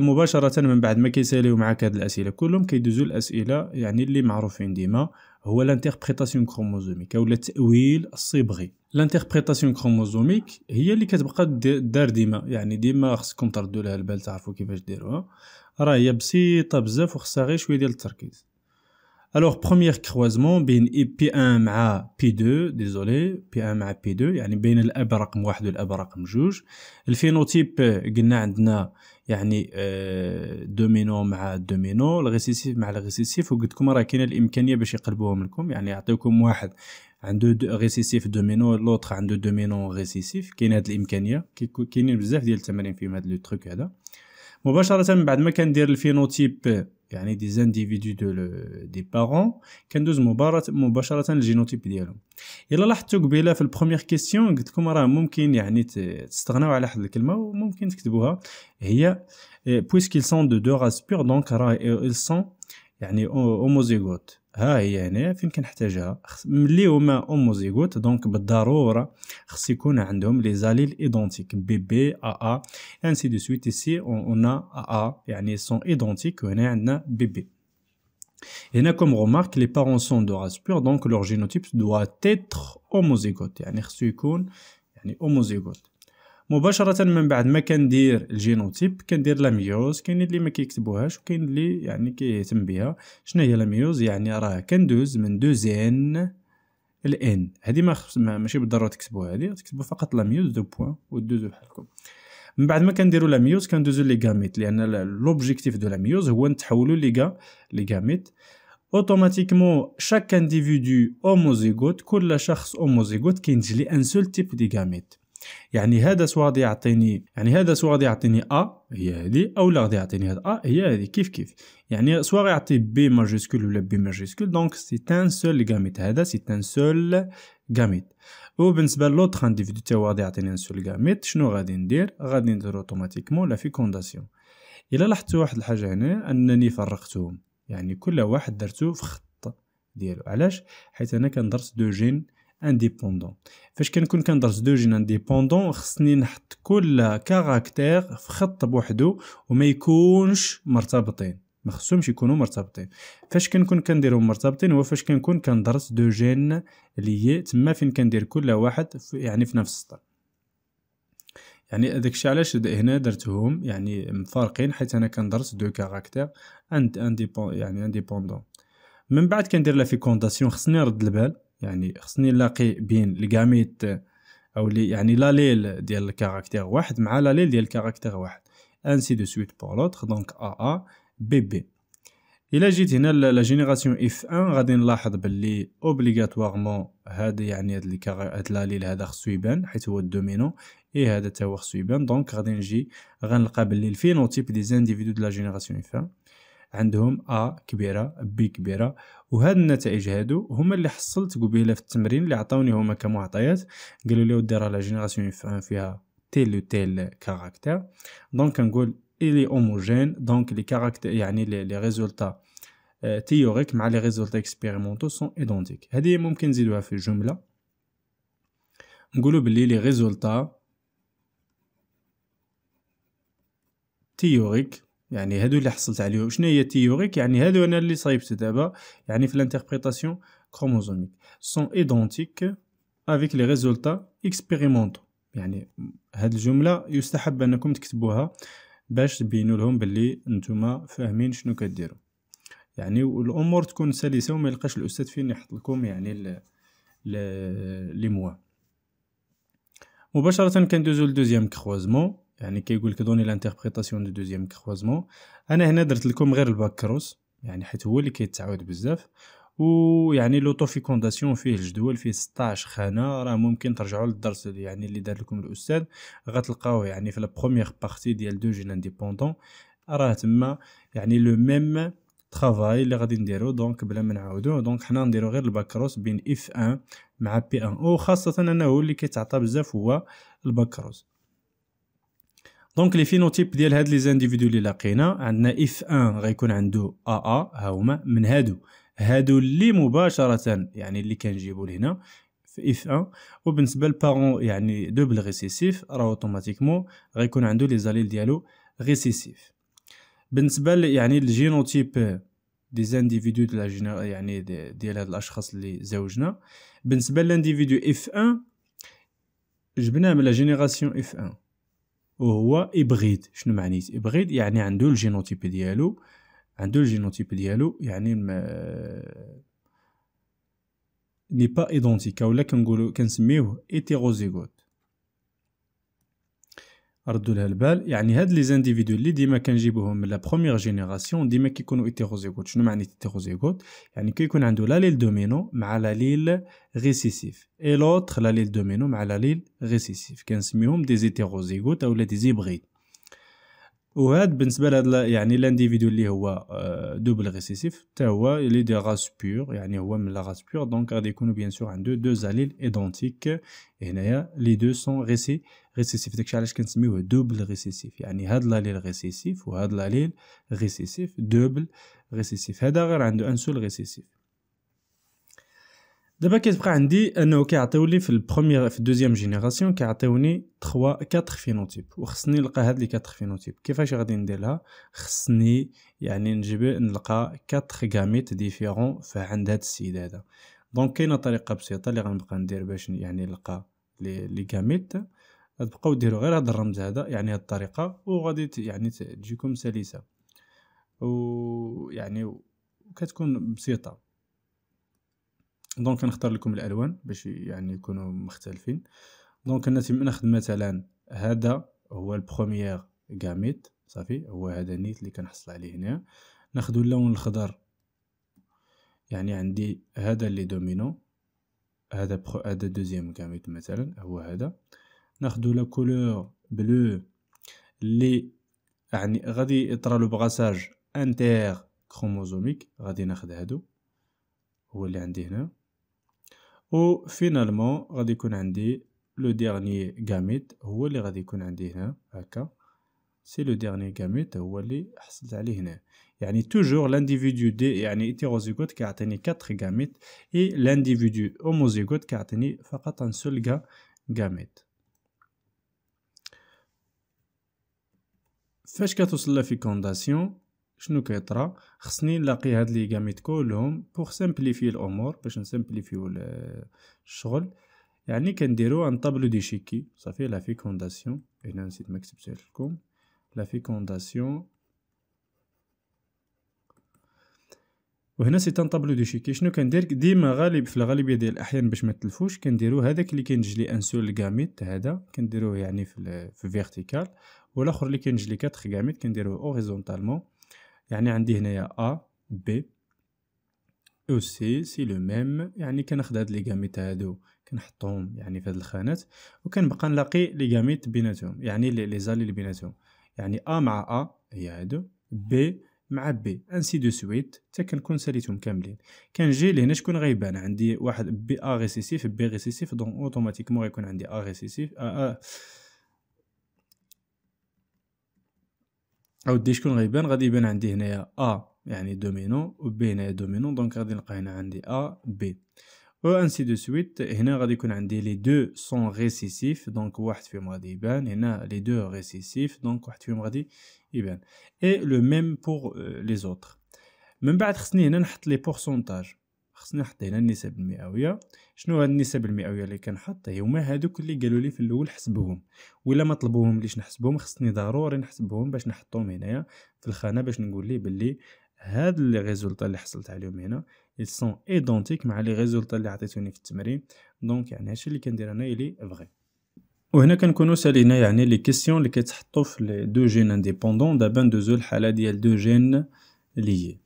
مباشرة من بعد ما كيساليو معاك هاد الأسئلة كلهم كيدوزو الأسئلة يعني اللي معروفين ديما هو لانتربريتاسيون كروموزوميك أو التأويل الصبغي لانتربريتاسيون كروموزوميك هي اللي كتبقى دار ديما يعني ديما خصكم تردو لها البال تعرفوا كيفاش ديروها راه هي بسيطة بزاف وخصها غير شوية ديال التركيز الوغ بروميير كروازمون بين بي 1 مع بي 2 ديزولي بي 1 مع بي 2 يعني بين الاب رقم واحد والاب رقم جوج الفينوتيب قلنا عندنا يعني آه، دومينو مع دومينو الريسيسيف مع الريسيسيف وقلت لكم راه كاينه الامكانيه باش يقلبوهم لكم يعني يعطيوكم واحد عنده غيسيسيف ريسيسيف دومينو لوطخ عنده دومينو ريسيسيف كاينه هاد الامكانيه كاينين بزاف ديال التمارين فيهم هاد لو تروك هذا مباشره بعد ما كندير الفينوتيب يعني دي زانديفيدو دو دي بارون كندوز مباراه مباشره للجينوتيب ديالهم الا لاحظتوا قبيله في البروميير كيسيون قلت لكم راه ممكن يعني تستغناو على واحد الكلمه وممكن تكتبوها هي بويسكيل سون دو دو راس بيغ دونك راه ils سون يعني هوموزيغوت Haie, y a né, fini qu'on ait déjà. Lui et ma mère disent que donc, la nécrore, il les qu'on identiques, un identique. A A. ainsi de suite. Ici, on a A A, y a né sont identiques. Y a on a B B. Y a comme remarque, les parents sont de race pure, donc leur génotype doit être homozigote. Y a né, il faut a né, مباشره من بعد ما كندير الجينوتيب كندير لاميوز كاين اللي ما كيكتبوهاش وكاين اللي يعني كيهتم بها شنو هي لاميوز يعني راه كندوز من دوزين الان هادي ما, خص... ماشي بالضروره تكتبوها هادي تكتبوا فقط لاميوز دو بوين ودوزو بحالكم من بعد ما كنديروا لاميوز كندوزو لي غاميت لان لوبجيكتيف دو لاميوز هو نتحولوا لي غا لي غاميت اوتوماتيكمون شاك انديفيدو اوموزيغوت كل شخص اوموزيغوت كينتج لي ان سول تيب دي غاميت يعني هذا سوا غادي يعطيني يعني هذا سوا غادي يعطيني ا هي هذه او لا غادي يعطيني هذا ا هي هذه كيف كيف يعني سوا غادي يعطي بي ماجيسكول ولا بي ماجيسكول دونك سي ان سول غاميت هذا سي ان سول غاميت وبالنسبه للوتر انديفيدو تا هو غادي يعطيني ان سول غاميت شنو غادي ندير غادي ندير اوتوماتيكمون لا فيكونداسيون الا لاحظتوا واحد الحاجه هنا انني فرقتهم يعني كل واحد درتو في خط ديالو علاش حيت انا كندرس دو جين انديبوندون فاش كنكون كندرس دو جين انديبوندون خصني نحط كل كاركتير في خط بوحدو وما يكونش مرتبطين ما خصهمش يكونوا مرتبطين فاش كنكون كنديرهم مرتبطين هو فاش كنكون كندرس دو جين اللي هي تما فين كندير كل واحد في يعني في نفس السطر يعني هذاك الشيء علاش هنا درتهم يعني مفارقين حيت انا كندرس دو كاركتير اند انديبون يعني انديبوندون من بعد كندير لا فيكونداسيون خصني نرد البال يعني خصني نلاقي بين الكاميت آه، او لي يعني لا ليل ديال الكاركتير واحد مع لا ليل ديال الكاركتير واحد انسي دو سويت بور لوتر دونك ا ا بي بي الا جيت هنا لا جينيراسيون اف 1 غادي نلاحظ باللي اوبليغاتوارمون هذا يعني هاد هاد لا ليل هذا خصو يبان حيت هو الدومينو اي هذا تا هو خصو يبان دونك غادي نجي غنلقى باللي الفينوتيب دي زانديفيدو دو لا جينيراسيون اف 1 عندهم ا كبيره بي كبيره وهاد النتائج هادو هما اللي حصلت قبيله في التمرين اللي عطاوني هما كمعطيات قالوا لي ودي راه لا جينيراسيون فيها تيل تيل كاركتر دونك كنقول الي اوموجين دونك لي كاركتر يعني لي ريزولتا تيوريك مع لي ريزولتا اكسبيريمونتو سون ايدونتيك هذه ممكن نزيدوها في الجمله نقولوا بلي لي ريزولتا تيوريك يعني هادو اللي حصلت عليهم شنو هي تيوريك يعني هادو انا اللي صايبت دابا يعني في لانتربريتاسيون كروموزوميك سون ايدونتيك افيك لي ريزولتا اكسبيريمونتو يعني هاد الجمله يستحب انكم تكتبوها باش تبينوا لهم باللي نتوما فاهمين شنو كديروا يعني والامور تكون سلسه وما يلقاش الاستاذ فين يحط لكم يعني لي موا مباشره كندوزو لدوزيام كروزمون يعني كيقول لك دوني لانتربريتاسيون دو دوزيام كروزمون انا هنا درت لكم غير الباك كروس يعني حيت هو اللي كيتعاود بزاف ويعني فيكونداسيون فيه الجدول فيه 16 خانه راه ممكن ترجعوا للدرس اللي يعني اللي دار لكم الاستاذ غتلقاوه يعني في لا بروميير بارتي ديال دو جين انديبوندون راه تما يعني لو ميم ترافاي اللي غادي نديرو دونك بلا ما نعاودوه دونك حنا نديرو غير الباكروس بين اف 1 مع بي 1 وخاصه انه هو اللي كيتعطى بزاف هو الباكروس دونك لي فينوتيب ديال هاد لي زانديفيدو اللي لقينا عندنا اف ان غيكون عنده ا ا ها هما من هادو هادو اللي مباشره يعني اللي كنجيبو لهنا في اف ان وبالنسبه للبارون يعني دوبل ريسيسيف راه اوتوماتيكمون غيكون عنده لي زاليل ديالو ريسيسيف بالنسبه يعني الجينوتيب دي زانديفيدو دو يعني ديال هاد الاشخاص اللي زوجنا بالنسبه للانديفيدو اف 1 جبناه من لا جينيراسيون اف 1 وهو ابغيد شنو معنيت ابغيد يعني عنده الجينوتيب ديالو عنده الجينوتيب ديالو يعني ما آه، ني با ايدونتيك ولا كنقولو كنسميوه ايتيروزيغوت ردوا لها البال يعني هاد لي زانديفيدو اللي ديما كنجيبوهم من لا بروميير جينيراسيون ديما كيكونوا ايتيروزيغوت شنو معنى ايتيروزيغوت يعني كيكون عنده لا ليل دومينو مع لا ليل ريسيسيف اي لوتر لا ليل دومينو مع لا ليل ريسيسيف كنسميهم دي زيتيروزيغوت اولا دي زيبغيد وهاد بالنسبه لهاد يعني لانديفيدو اللي هو آه، دوبل ريسيسيف حتى هو لي دي راس بيور يعني هو من لا راس بيور دونك غادي يكونوا بيان سور عنده دو زاليل ايدونتيك هنايا لي دو سون ريسيسيف ريسيسيف داكشي علاش كنسميوه دوبل ريسيسيف يعني هاد لاليل ريسيسيف وهاد لاليل ريسيسيف دوبل ريسيسيف هذا غير عنده ان سول ريسيسيف دابا كتبقى عندي انه كيعطيو لي في البروميير في الدوزيام جينيراسيون كيعطيوني 3 4 فينوتيب وخصني نلقى هاد لي 4 فينوتيب كيفاش غادي نديرها خصني يعني نجيب نلقى 4 غاميت ديفيرون فعند هاد السيد هذا دونك كاينه طريقه بسيطه اللي غنبقى ندير باش يعني نلقى لي لي غاميت غتبقاو ديروا غير هذا الرمز هذا يعني هذه الطريقه وغادي يعني تجيكم سلسه ويعني كتكون بسيطه دونك نختار لكم الالوان باش يعني يكونوا مختلفين دونك ناخذ مثلا هذا هو البروميير غاميت صافي هو هذا نيت اللي كنحصل عليه هنا ناخذ اللون الخضر يعني عندي هذا اللي دومينو هذا هذا دوزيام غاميت مثلا هو هذا ناخدو لا كولور بلو لي يعني غادي يطرالو بغاساج انتر كروموزوميك غادي ناخد هادو هو اللي عندي هنا و فينالمون غادي يكون عندي لو ديرني غاميت هو اللي غادي يكون عندي هنا هكا سي لو ديرني غاميت هو اللي حصلت عليه هنا يعني توجور لانديفيديو دي يعني ايتيروزيغوت كيعطيني 4 غاميت اي لانديفيديو هوموزيغوت كيعطيني فقط ان سول غاميت فاش كتوصل لا فيكونداسيون شنو كيطرى خصني نلاقي هاد لي غاميت كلهم بوغ سامبليفي الامور باش نسامبليفيو الشغل يعني كنديرو ان طابلو دي شيكي صافي لا فيكونداسيون هنا نسيت ما كتبتها لكم لا فيكونداسيون وهنا سي ان طابلو دي شيكي شنو كندير ديما غالب في الغالبيه ديال الاحيان باش ما تلفوش كنديرو هذاك اللي كينجلي ان سول غاميت هذا كنديروه يعني في في فيرتيكال والاخر اللي كاين جلي 4 كامل كنديروه اوريزونتالمون يعني عندي هنايا ا بي او سي سي لو ميم يعني كناخد هاد لي غاميت هادو كنحطهم يعني في هاد الخانات وكنبقى نلاقي لي غاميت بيناتهم يعني لي زالي اللي بيناتهم يعني ا مع ا هي هادو بي مع بي انسي دو سويت حتى كنكون ساليتهم كاملين كنجي لهنا شكون غيبان عندي واحد بي ا ريسيسيف بي ريسيسيف دونك اوتوماتيكمون غيكون عندي ا ريسيسيف ا, آ اودي شكون غيبان غادي يبان عندي هنايا ا يعني دومينو و بي هنايا دومينو دونك غادي نلقى هنا عندي ا بي و انسي دو سويت هنا غادي يكون عندي لي دو سون ريسيسيف دونك واحد فيهم غادي يبان هنا لي دو ريسيسيف دونك واحد فيهم غادي يبان اي لو ميم بور لي زوتر من بعد خصني هنا نحط لي بورسونتاج خصني نحط هنا النسب المئويه شنو هاد النسب المئويه اللي كنحط هما هادوك اللي قالوا لي في الاول حسبوهم ولا ما طلبوهم ليش نحسبهم خصني ضروري نحسبهم باش نحطهم هنايا في الخانه باش نقول ليه باللي هاد لي ريزولطا اللي حصلت عليهم هنا اي سون ايدونتيك مع لي ريزولطا اللي عطيتوني في التمرين دونك يعني هادشي اللي كندير انا اللي فغي وهنا كنكونوا سالينا يعني لي كيسيون اللي كتحطوا في لي دو جين انديبوندون دابا ندوزو الحاله ديال دو جين ليي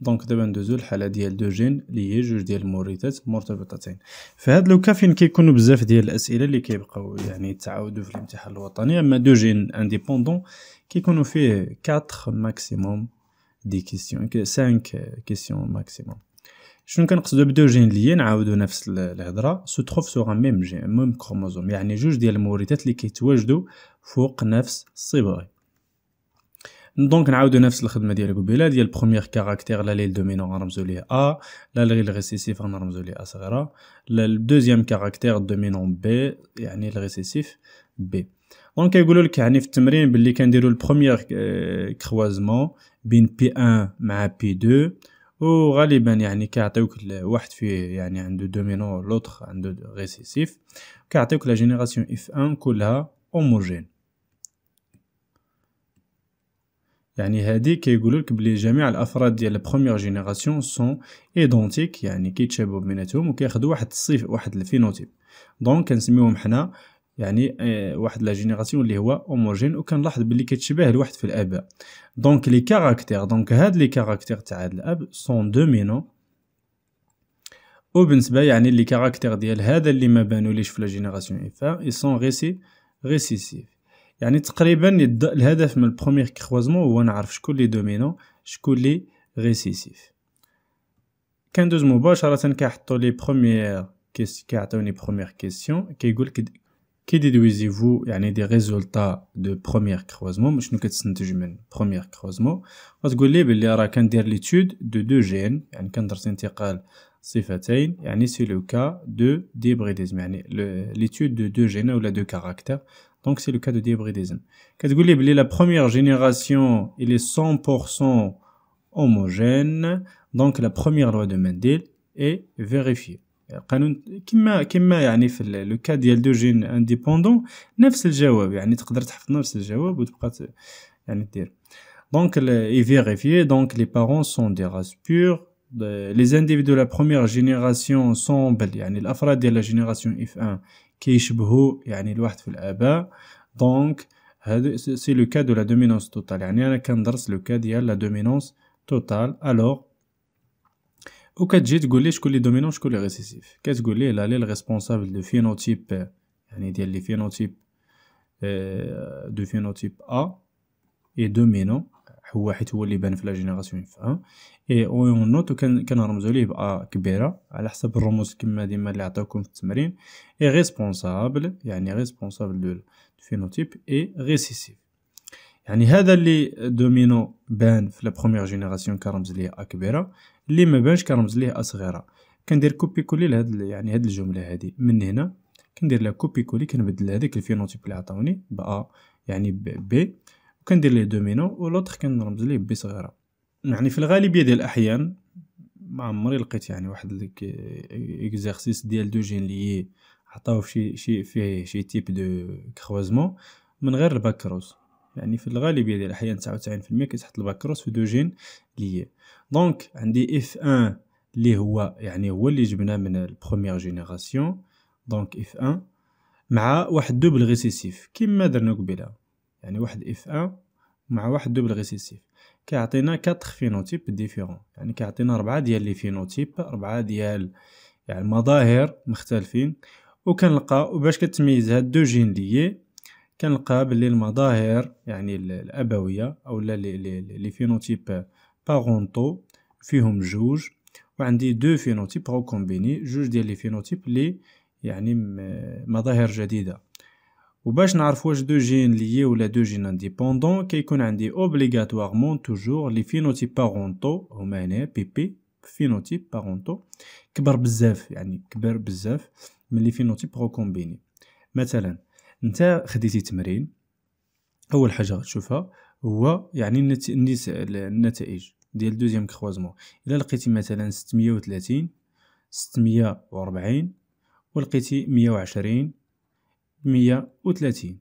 دونك دابا ندوزو الحاله ديال دو جين اللي هي جوج ديال المورثات مرتبطتين فهاد هاد لو كافين كيكونوا بزاف ديال الاسئله اللي كيبقاو يعني تعاودوا في الامتحان الوطني اما دو جين انديبوندون كيكونوا فيه 4 ماكسيموم دي كيسيون 5 كيسيون ماكسيموم شنو كنقصدو بدو جين ليا نعاودو نفس الهضره سو تروف سوغ ميم جين ميم كروموزوم يعني جوج ديال الموريتات اللي كيتواجدوا فوق نفس الصبغه دونك نعاودو نفس الخدمه ديال قبيله ديال بروميير كاركتير لا لي دومينو غنرمزو ليه ا لا لي ريسيسيف غنرمزو ليه ا صغيره لا الدوزيام كاركتير دومينو بي يعني الريسيسيف بي دونك كيقولوا لك يعني في التمرين باللي كنديروا البروميير كروازمون بين بي 1 مع بي 2 وغالبا يعني كيعطيوك واحد فيه يعني عنده دومينو لوتر عنده ريسيسيف كيعطيوك لا جينيراسيون اف 1 كلها هوموجين يعني هادي كيقولوا لك بلي جميع الافراد ديال البروميير جينيراسيون سون ايدونتيك يعني كيتشابهوا بيناتهم وكياخذوا واحد الصيف واحد الفينوتيب دونك كنسميوهم حنا يعني آه، واحد لا جينيراسيون اللي هو هوموجين وكنلاحظ بلي كتشبه لواحد في الاباء دونك لي كاركتير دونك هاد لي كاركتير تاع هاد الاب سون دومينو وبالنسبه يعني لي كاركتير ديال هذا اللي ما بانوليش في لا جينيراسيون اف اي سون ريسي ريسيسيف يعني تقريبا الهدف من البروميير كروازمون هو نعرف شكون لي دومينون شكون لي ريسيسيف كندوز مباشرة كيحطو لي بروميير كيعطيوني بروميير كيسيون كيقول كي ديدويزيفو يعني دي ريزولتا دو بروميير كروازمون شنو كتستنتج من بروميير كروازمون غتقول لي بلي راه كندير ليتود دو دو جين يعني كندرس انتقال صفتين يعني سي لو كا دو ديبريديزم يعني ليتود دو دو جين ولا دو كاركتير Donc c'est le cas de débridisme. Quand la première génération, il est 100% homogène. Donc la première loi de Mendel est vérifiée. le cas يعني في لو deux gènes indépendants, انديبوندون le الجواب يعني تقدر تحفظ Donc, est vérifié donc les parents sont des races pures. Les individus de la première génération sont, la الأفراد de la génération F1 كيشبهوا يعني الواحد في الاباء دونك هادو سي لو كا دو لا دومينونس توتال يعني انا كندرس لو كا ديال لا دومينونس توتال الوغ وكتجي تقول لي شكون لي دومينون شكون لي ريسيسيف كتقول لي لا لي ريسبونسابل دو فينوتيب يعني ديال لي فينوتيب دو فينوتيب ا اي دومينون هو حيت هو اللي بان في لا جينيراسيون اف ان اي اون نوت كنرمزو ليه بأ كبيره على حسب الرموز كما ديما اللي عطاوكم في التمرين اي ريسبونسابل يعني ريسبونسابل دو فينوتيب اي ريسيسيف يعني هذا اللي دومينو بان في لا بروميير جينيراسيون كرمز ليه ا كبيره اللي ما بانش كرمز ليه ا صغيره كندير كوبي كولي لهاد يعني هاد الجمله هادي من هنا كندير لها كوبي كولي كنبدل هذيك الفينوتيب اللي عطاوني بأ يعني بي كندير ليه دومينو لوطخ كنرمز ليه بي صغيرة يعني في الغالبية ديال الأحيان ما عمري لقيت يعني واحد ليك اكزارسيس ديال دو جين لي عطاوه في شي فيه شي تيب دو كخوازمون من غير الباكروس يعني في الغالبيه ديال الاحيان 99% كتحط الباكروس في دو جين لي دونك عندي اف 1 اللي هو يعني هو اللي جبناه من البروميير جينيراسيون دونك اف 1 مع واحد دوبل ريسيسيف كيما درنا قبيله يعني واحد اف ان مع واحد دوبل ريسيسيف كيعطينا كاتخ فينوتيب ديفيرون يعني كيعطينا ربعة ديال لي فينوتيب ربعة ديال يعني مظاهر مختلفين وكنلقى باش كتميز هاد دو جين ليي كنلقى باللي المظاهر يعني الابويه اولا لي فينوتيب بارونتو فيهم جوج وعندي دو فينوتيب ريكومبيني جوج ديال لي فينوتيب لي يعني مظاهر جديده وباش نعرف واش دو جين ليي ولا دو جين انديبوندون كيكون عندي اوبليغاتوارمون توجور لي فينوتيب بارونتو هما هنا بي بي فينوتيب بارونتو كبر بزاف يعني كبر بزاف من لي فينوتيب روكومبيني مثلا نتا خديتي تمرين اول حاجه غتشوفها هو يعني النتائج ديال دوزيام كروازمون الا لقيتي مثلا 630 640 ولقيتي 120 مية وتلاتين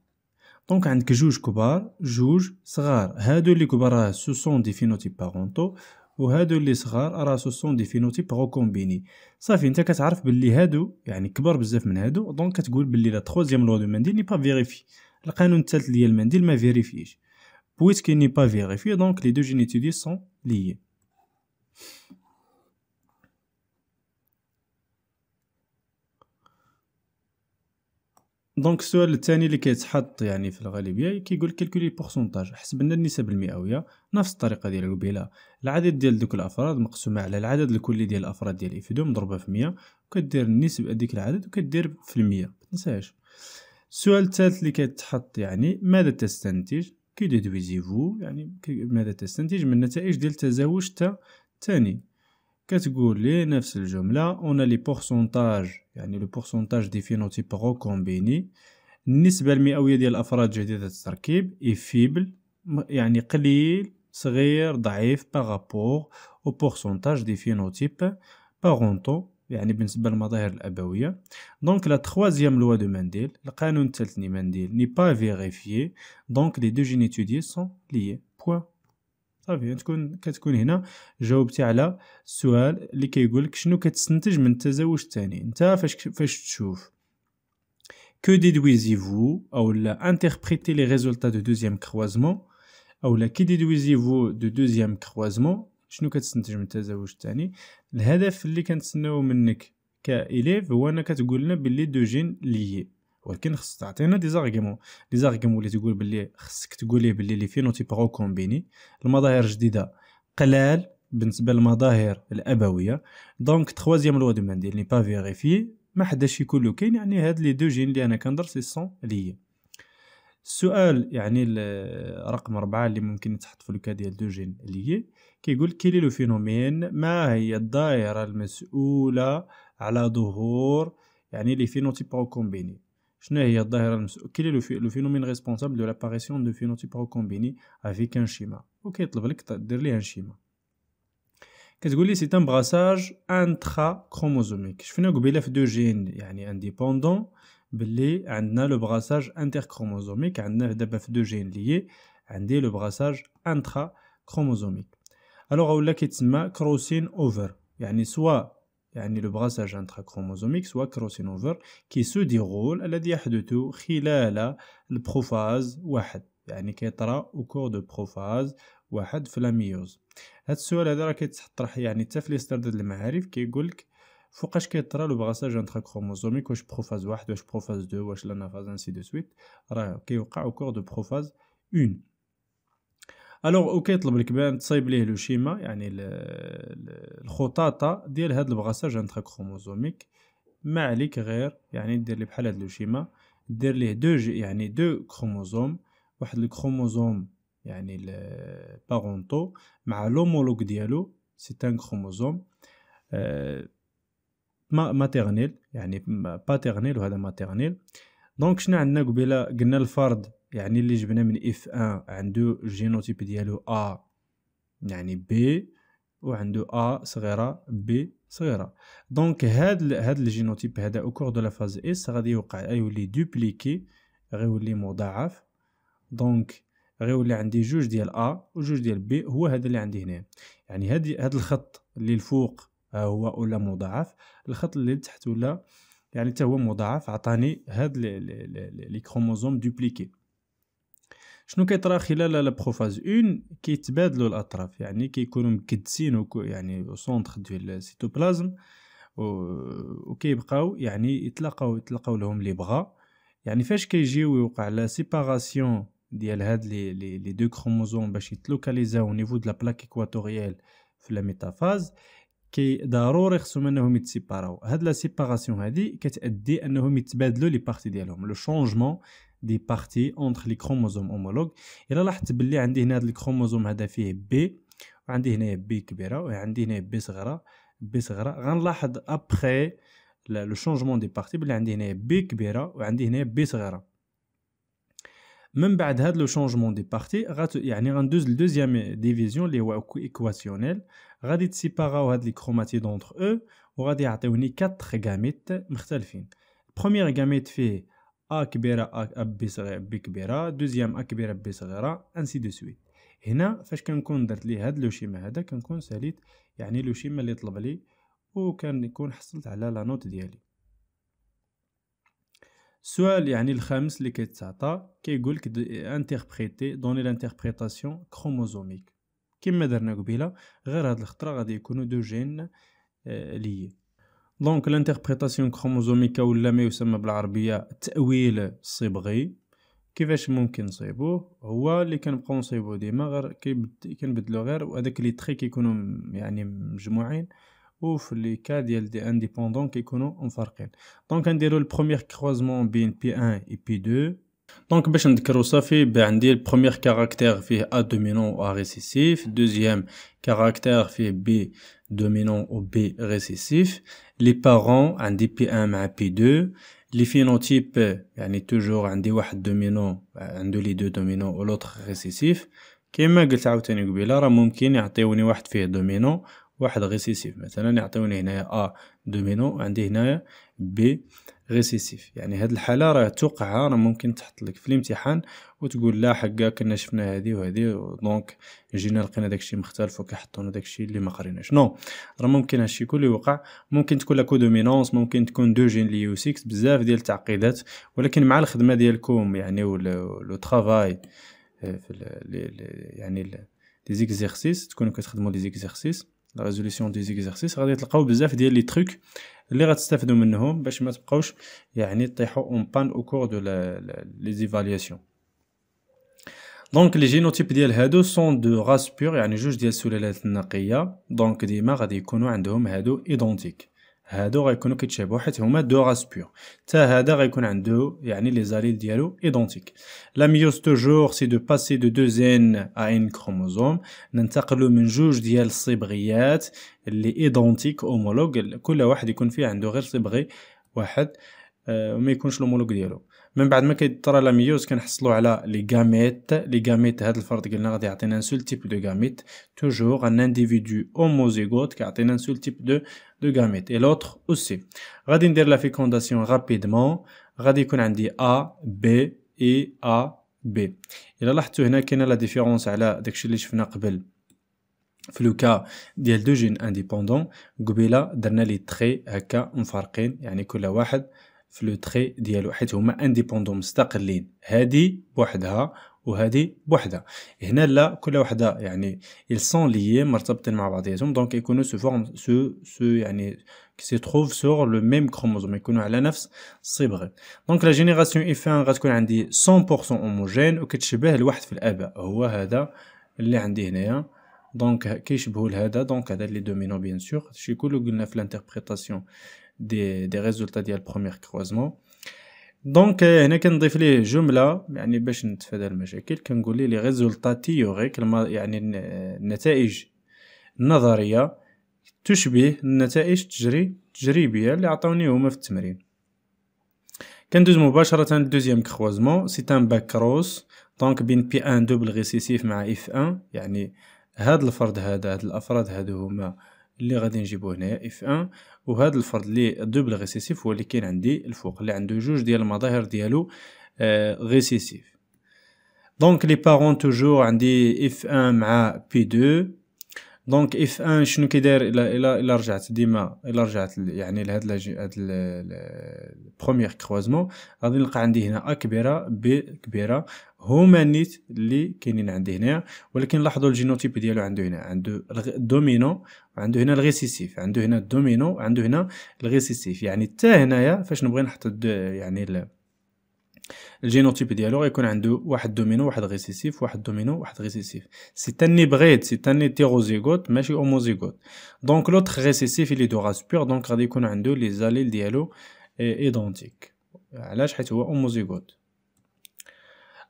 دونك عندك جوج كبار جوج صغار هادو اللي كبار راه سوسون دي فينوتيب بارونتو وهادو اللي صغار راه سوسون دي فينوتيب غوكومبيني صافي انت كتعرف باللي هادو يعني كبار بزاف من هادو دونك كتقول باللي لا تخوزيام لو دو منديل ني با فيريفي القانون الثالث ديال المنديل ما فيريفيش بويسكي ني با فيريفي دونك لي دو جينيتيدي سون ليي دونك السؤال الثاني اللي كيتحط يعني في الغالبيه كيقول كالكولي البورسونتاج حسبنا النسب المئويه نفس الطريقه ديال قبيله العدد ديال دوك الافراد مقسومه على العدد الكلي ديال الافراد ديال الافيدو مضروبه في 100 وكدير النسب هذيك العدد وكدير في المية ما تنساهاش السؤال الثالث اللي كيتحط يعني ماذا تستنتج كي ديدويزيفو يعني ماذا تستنتج من نتائج ديال تزاوج تا ثاني كتقول لي نفس الجملة اون لي بورسونتاج يعني لو بورسونتاج دي فينوتيب غوكومبيني النسبة المئوية ديال الأفراد جديدة التركيب اي فيبل يعني قليل صغير ضعيف باغابور او بورسونتاج دي فينوتيب بارونتو يعني بالنسبة للمظاهر الأبوية دونك لا تخوازيام لوا دو مانديل القانون الثالث مانديل ني با فيغيفيي دونك لي دو جينيتودي سون ليي بوان صافي تكون كتكون هنا جاوبتي على السؤال اللي كيقول لك شنو كتستنتج من التزاوج الثاني انت فاش فاش تشوف كو déduisez-vous ou la interprétez les résultats du deuxième croisement ou la que deduisez فو دو دوزيام croisement شنو كتستنتج من التزاوج الثاني الهدف اللي كنتسناو منك كإليف هو انك تقول لنا باللي دو جين ليي ولكن خص تعطينا دي زارغيمون دي زارغيمون اللي تقول باللي خصك تقول ليه باللي لي بارو كومبيني المظاهر الجديده قلال بالنسبه للمظاهر الابويه دونك تخوازيام لو دومان ديال لي با فيغيفي ما حداش يكون لو كاين يعني هاد لي دو جين اللي انا كندرس لي سون لي السؤال يعني رقم أربعة اللي ممكن يتحط في لوكا ديال دو جين ليي كيقول كيلي لو فينومين ما هي الدائره المسؤوله على ظهور يعني لي فينوتيب كومبيني Quel est le phénomène responsable de l'apparition de phénotypes combinés avec un schéma un schéma. C'est un brassage intrachromosomique. Je fais deux gènes indépendants. On a le brassage interchromosomique. On a deux gènes liés. On a le brassage intrachromosomique. Alors, crossing over. Soit يعني لو بغاساج كروموزوميك سوا كروسين اوفر كي سو ديغول الذي يحدث خلال البروفاز واحد يعني كيطرا او كور دو بروفاز واحد في لاميوز هاد السؤال هذا راه كيتطرح يعني حتى في ليستر ديال المعارف كيقول لك فوقاش كيطرا لو بغاساج كروموزوميك واش بروفاز واحد واش بروفاز دو واش لانافاز انسي دو سويت راه كيوقع او كور دو بروفاز 1 الوغ او كيطلب لك بان تصايب ليه لو شيما يعني الخطاطه ديال هاد البغاساج انترا كروموزوميك ما عليك غير يعني دير لي بحال هاد لو شيما دير ليه دو جي يعني دو كروموزوم واحد الكروموزوم يعني بارونتو مع لومولوك ديالو سي تان كروموزوم آه، ما ماتيرنيل يعني باتيرنيل وهذا ماتيرنيل دونك شنو عندنا قبيله قلنا الفرد يعني اللي جبنا من اف 1 عنده الجينوتيب ديالو ا يعني بي وعنده ا صغيره بي صغيره دونك هاد هاد الجينوتيب هذا او كور دو لا فاز اس غادي يوقع غيولي دوبليكي غيولي مضاعف دونك غيولي عندي جوج ديال ا وجوج ديال بي هو هذا اللي عندي هنا يعني هاد هاد الخط اللي الفوق هو ولا مضاعف الخط اللي تحت ولا يعني حتى هو مضاعف عطاني هاد لي كروموزوم دوبليكي شنو كيطرا خلال بروفاز اون كيتبادلوا الاطراف يعني كيكونوا مكدسين يعني سونتر دو السيتوبلازم وكيبقاو يعني يتلاقاو يتلاقاو لهم لي بغا يعني فاش كيجيو يوقع لا سيباراسيون ديال هاد لي لي لي دو كروموزوم باش يتلوكاليزاو نيفو دو لا بلاك ايكواتوريال في لا ميتافاز كي ضروري خصهم انهم يتسيباراو هاد لا سيباراسيون هادي كتادي انهم يتبادلوا لي بارتي ديالهم لو شونجمون دي بارتي اونتر لي كروموزوم اومولوغ الا لاحظت باللي عندي هنا هذا الكروموزوم هذا فيه بي وعندي هنا بي كبيره وعندي هنا بي صغيره بي صغيره غنلاحظ ابخي لو شونجمون دي بارتي بلي عندي هنا بي كبيره وعندي هنا بي صغيره من بعد هاد لو شونجمون دي بارتي يعني غندوز لدوزيام ديفيزيون اللي هو ايكواسيونيل غادي تسيباغاو هاد لي كروماتيد اونتر او وغادي يعطيوني 4 غاميت مختلفين بروميير غاميت فيه ا كبيره ا بي صغيره بي كبيره دوزيام ا كبيره بي صغيره انسي دو سويت هنا فاش كنكون درت لي هاد لو شيما هذا كنكون ساليت يعني لو شيما اللي طلب لي وكنكون حصلت على لا نوت ديالي السؤال يعني الخامس اللي كيتعطى كيقول لك انتربريتي دوني لانتربريتاسيون كروموزوميك كما درنا قبيله غير هاد الخطره غادي يكونوا دو جين آه، ليه دونك لانتربريتاسيون كروموزوميكا ولا ما يسمى بالعربيه التاويل الصبغي كيفاش ممكن نصيبوه هو اللي كنبقاو نصيبوه ديما غير كنبدلو غير وهذاك لي تري كيكونوا يعني مجموعين وفي لي كا ديال دي انديبوندون كيكونوا مفرقين دونك نديرو البروميير كروزمون بين بي 1 اي بي 2 دونك باش نذكرو صافي عندي البروميير كاركتير فيه ا دومينون و ا ريسيسيف دوزيام كاركتير فيه بي دومينون و بي ريسيسيف لي بارون عندي بي ان مع بي دو لي فينوتيب يعني توجور عندي واحد دومينون عندو لي دو دومينون و لوتر ريسيسيف كيما قلت عاوتاني قبيله راه ممكن يعطيوني واحد فيه دومينون واحد ريسيسيف مثلا يعطيوني هنايا ا دومينون عندي هنايا بي ريسيسيف يعني هاد الحالة راه توقعها راه ممكن تحط لك في الامتحان وتقول لا حقا كنا شفنا هذه وهذه دونك جينا لقينا داكشي مختلف وكيحطونا داكشي اللي ما قريناش نو راه ممكن هادشي كله يوقع ممكن تكون لا كودومينونس ممكن تكون دو جين ليو 6 بزاف ديال التعقيدات ولكن مع الخدمة ديالكم يعني لو ترافاي آه، في يعني لي زيكزيرسيس تكونوا كتخدموا لي زيكزيرسيس لا ريزوليسيون دي زيكزارسيس غادي تلقاو بزاف ديال لي تروك اللي غتستافدوا منهم باش ما تبقاوش يعني طيحوا اون بان او كور دو لي زيفالياسيون دونك لي جينوتيب ديال هادو سون دو راس بيور يعني جوج ديال السلالات النقيه دونك ديما غادي يكونوا عندهم هادو ايدونتيك هادو غيكونوا كيتشابهوا حيت هما دو راس بيور حتى هذا غيكون عنده يعني لي زاليل ديالو ايدونتيك لا ميوس توجور سي دو باسي دو دو زين ا ان كروموزوم ننتقلوا من جوج ديال الصبغيات اللي ايدونتيك هومولوغ كل واحد يكون فيه عنده غير صبغي واحد آه، وما يكونش لومولوك ديالو من بعد ما لا ميوز كنحصلوا على لي غاميت لي غاميت هذا الفرد قلنا غادي يعطينا ان سول تيب دو غاميت توجور ان انديفيدو اوموزيغوت كيعطينا ان سول تيب دو دو غاميت اي لوتر اوسي غادي ندير لا فيكونداسيون رابيدمون غادي يكون عندي ا بي اي ا بي الا لاحظتوا هنا كاينه لا ديفيرونس على داكشي اللي شفنا قبل في لوكا ديال دو جين انديبوندون قبيله درنا لي تري هكا مفارقين يعني كل واحد في لو تري ديالو حيت هما انديبوندون مستقلين هادي بوحدها وهذه بوحدها هنا لا كل وحده يعني ils sont liés مرتبطين مع بعضياتهم دونك يكونوا سو فورم سو سو يعني كي سي تروف سور لو ميم كروموزوم يكونوا على نفس الصبغه دونك لا جينيراسيون اف 1 غتكون عندي 100% هوموجين وكتشبه الواحد في الاباء هو هذا اللي عندي هنايا دونك كيشبهوا لهذا دونك هذا اللي دومينو بيان سور هادشي كله قلنا في الانتربريتاسيون دي دي ريزولتا ديال بروميير كروزمون دونك هنا كنضيف ليه جمله يعني باش نتفادى المشاكل كنقول ليه لي ريزولتا تيوريك يعني النتائج النظريه تشبه النتائج التجري التجريبيه اللي عطاوني هما في التمرين كندوز مباشره للدوزيام كروزمون سي ان باك كروس دونك بين بي ان دوبل ريسيسيف مع اف ان يعني هاد الفرد هذا هاد الافراد هادو هما اللي غادي نجيبو هنايا اف 1 وهذا الفرد اللي دوبل ريسيسيف هو اللي كاين عندي الفوق اللي عنده جوج ديال المظاهر ديالو ريسيسيف دونك لي بارون توجور عندي اف 1 مع بي 2 دونك اف 1 شنو كيداير الا الا الا رجعت ديما الا رجعت يعني لهاد هاد البروميير كروزمون غادي نلقى عندي هنا ا كبيره بي كبيره هما اللي كاينين عندي هنا ولكن لاحظوا الجينوتيب ديالو عنده هنا عنده الدومينو وعنده هنا الريسيسيف عنده هنا الدومينو وعنده هنا الريسيسيف يعني حتى هنايا فاش نبغي نحط يعني الجينوتيب ديالو غيكون عنده واحد دومينو واحد ريسيسيف واحد دومينو واحد ريسيسيف سي تاني بغيت سي تاني تيروزيغوت ماشي اوموزيغوت دونك لوتر ريسيسيف اللي دو راس دونك غادي يكون عنده لي زاليل ديالو ايدونتيك علاش حيت هو اوموزيغوت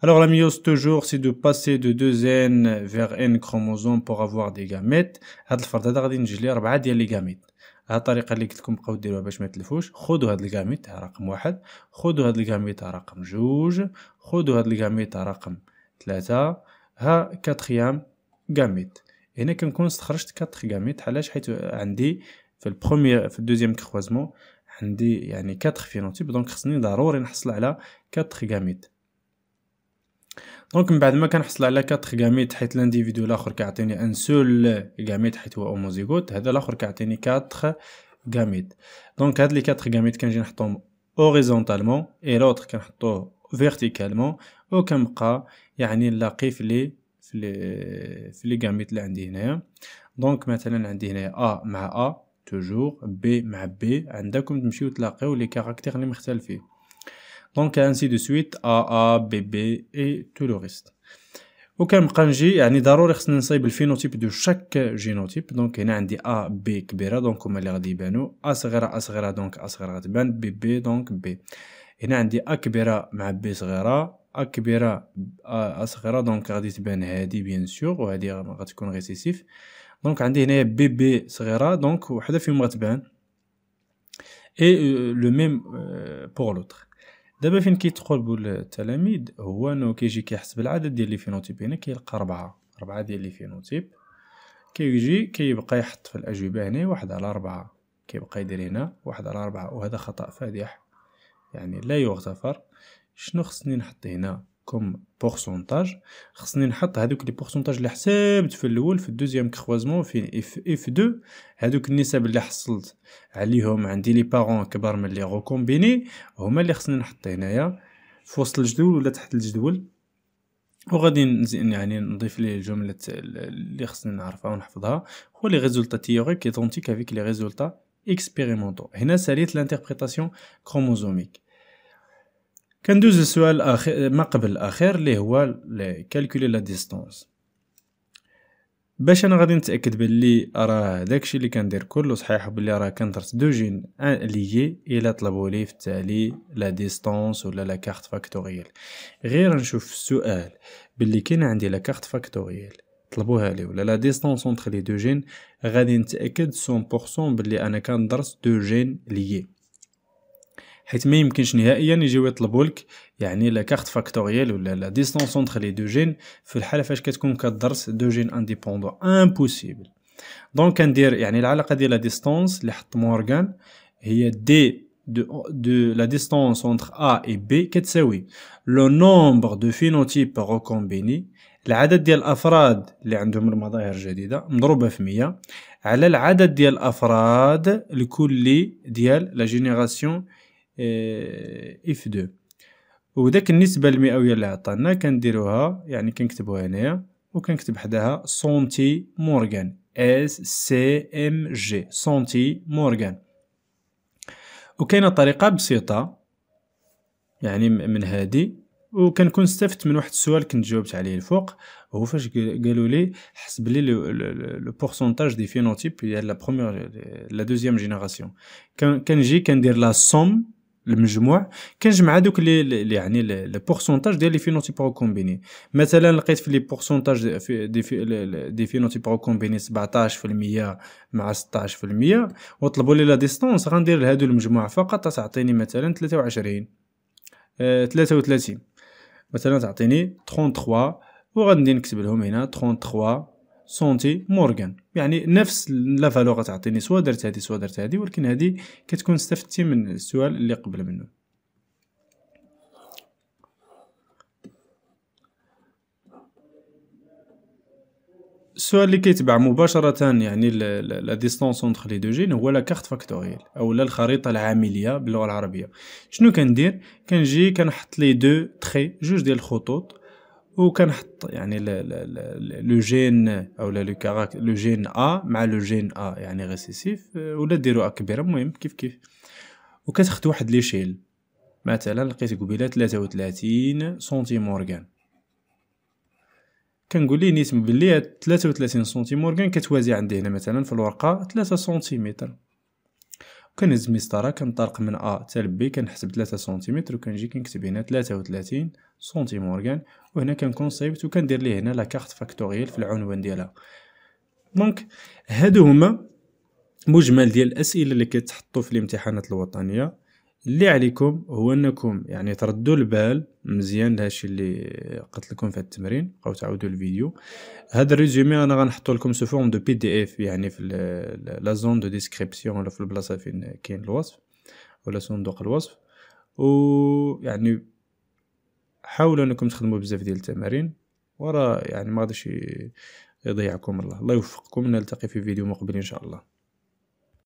Alors la meiose toujours c'est de passer de 2n vers n chromosomes pour avoir des gamètes هاد الفرد هذا غادي نجي ليه ربعه ديال لي جاميت هاد الطريقه اللي قلت لكم بقاو ديروها باش ما تلفوش خذوا هاد الجاميت رقم واحد خذوا هاد الجاميت رقم جوج خذوا هاد الجاميت رقم ثلاثة ها كاتريام جاميت هنا كنكون استخرجت كاتخ جاميت علاش حيت عندي في البروميير في الدوزيام كروازمون عندي يعني كاتخ فينوتيب دونك خصني ضروري نحصل على كاتخ جاميت دونك من بعد ما كنحصل على 4 غاميت حيت لانديفيدو الاخر كيعطيني ان سول غاميت حيت هو اوموزيغوت هذا الاخر كيعطيني 4 غاميت دونك هاد لي 4 غاميت كنجي نحطهم اوريزونتالمون اي لوتر كنحطوه فيرتيكالمون وكنبقى يعني نلاقي في لي في لي في لي غاميت اللي عندي هنايا دونك مثلا عندي هنايا ا مع ا توجور بي مع بي عندكم تمشيو تلاقيو لي كاركتير اللي مختلفين دونك انسي دو سويت ا ا بي بي اي تو لو ريست وكنبقى نجي يعني ضروري خصني نصايب الفينوتيب دو شاك جينوتيب دونك هنا عندي ا بي كبيره دونك هما اللي غادي يبانو ا صغيره ا صغيره دونك ا صغيره غتبان بي بي دونك بي هنا عندي ا كبيره مع بي صغيره ا كبيره ا صغيره دونك غادي تبان هادي بيان سور وهادي غتكون ريسيسيف دونك عندي هنايا بي بي صغيره دونك وحده فيهم غتبان اي لو ميم بور لوتر دابا فين كيتقلبوا التلاميذ هو انه كيجي كيحسب العدد ديال لي فينوتيب هنا يعني كيلقى ربعة ربعة ديال لي فينوتيب كيجي كيبقى يحط في الاجوبه هنا واحد على ربعة كيبقى يدير هنا واحد على ربعة وهذا خطا فادح يعني لا يغتفر شنو خصني نحط هنا كوم بورسونتاج خصني نحط هذوك لي بورسونتاج اللي حسبت في الاول في الدوزيام كروزمون في اف اف 2 هذوك النسب اللي حصلت عليهم عندي لي بارون كبار من لي غوكومبيني هما اللي خصني نحط هنايا في وسط الجدول ولا تحت الجدول وغادي يعني نضيف لي الجملة اللي خصني نعرفها ونحفظها هو لي ريزولتا تيوريك ايدونتيك افيك لي ريزولتا اكسبيريمونتو هنا ساليت لانتربريتاسيون كروموزوميك كندوز السؤال ما قبل الاخير اللي هو كالكولي لا ديستونس باش انا غادي نتاكد باللي راه داكشي اللي كندير كله صحيح وباللي راه كندرت دو جين ليي الى طلبوا لي في التالي لا ديستونس ولا لا كارت فاكتوريال غير نشوف السؤال باللي كاين عندي لا كارت فاكتوريال طلبوها لي ولا لا ديستونس اونتر لي دو جين غادي نتاكد 100% باللي انا كندرس دو جين ليي حيت ما يمكنش نهائيا يجيو يطلبوا لك يعني لا كارت فاكتوريال ولا لا ديستونس اونتر لي دو جين في الحاله فاش كتكون كدرس دو جين انديبوندون امبوسيبل دونك كندير يعني العلاقه ديال لا ديستونس اللي حط مورغان هي دي de, de la distance entre A et B كتساوي لو نومبر دو فينوتيب ريكومبيني العدد ديال الافراد اللي عندهم المظاهر الجديده مضروبه في 100 على العدد ديال الافراد الكلي ديال لا جينيراسيون آه، اف دو وداك النسبة المئوية اللي عطانا كنديروها يعني كنكتبوها هنايا وكنكتب حداها سونتي مورغان اس سي ام جي سونتي مورغان وكاينه طريقه بسيطه يعني من هادي وكنكون استفدت من واحد السؤال كنت جاوبت عليه الفوق هو فاش قالوا لي حسب لي لو بورسونتاج دي فينوتيب ديال لا بروميير لا دوزيام جينيراسيون كنجي كندير لا سوم المجموع كنجمع هذوك لي يعني لي بورسونتاج ديال لي فينوتي بارو كومبيني مثلا لقيت في لي بورسونتاج دي في دي فينوتي بارو كومبيني 17% مع 16% وطلبوا لي لا ديستونس غندير لهادو المجموع فقط تعطيني مثلا 23 33 آه، مثلا تعطيني 33 وغادي نكتب لهم هنا 33 سونتي مورغان يعني نفس لا فالو غتعطيني سوا درت هادي سوا درت هادي ولكن هادي كتكون استفدتي من السؤال اللي قبل منه السؤال اللي كيتبع مباشرة يعني لا ديستونس اونتخ لي دو جين هو لا كارت فاكتوريال او لا الخريطة العاملية باللغة العربية شنو كندير كنجي كنحط لي دو تخي جوج ديال الخطوط وكنحط يعني لو جين او لو كاراك لو جين ا مع لو جين ا يعني ريسيسيف آه، ولا ديرو ا كبيره المهم كيف كيف وكتاخد واحد لي شيل مثلا لقيت قبيله 33 سنتيم اورغان كنقول ليه نيت بلي 33 سنتيم اورغان كتوازي عندي هنا مثلا في الورقه 3 سنتيمتر كنهز المسطره كنطرق من ا حتى لبي كنحسب تلاتة سنتيمتر وكنجي كنكتب هنا تلاتين سنتيم اورغان وهنا كنكون صيبت وكندير ليه هنا لاكارت فاكتوريال في العنوان ديالها دونك هادو هما مجمل ديال الاسئله اللي كتحطو في الامتحانات الوطنيه اللي عليكم هو انكم يعني تردوا البال مزيان لهادشي اللي قلت لكم في التمرين بقاو تعاودوا الفيديو هذا الريزومي انا غنحطو لكم سو فورم دو بي دي اف يعني في لا زون دو ديسكريبسيون ولا في البلاصه فين كاين الوصف ولا صندوق الوصف و يعني حاولوا انكم تخدموا بزاف ديال التمارين ورا يعني ما غاديش يضيعكم الله الله يوفقكم نلتقي في فيديو مقبل ان شاء الله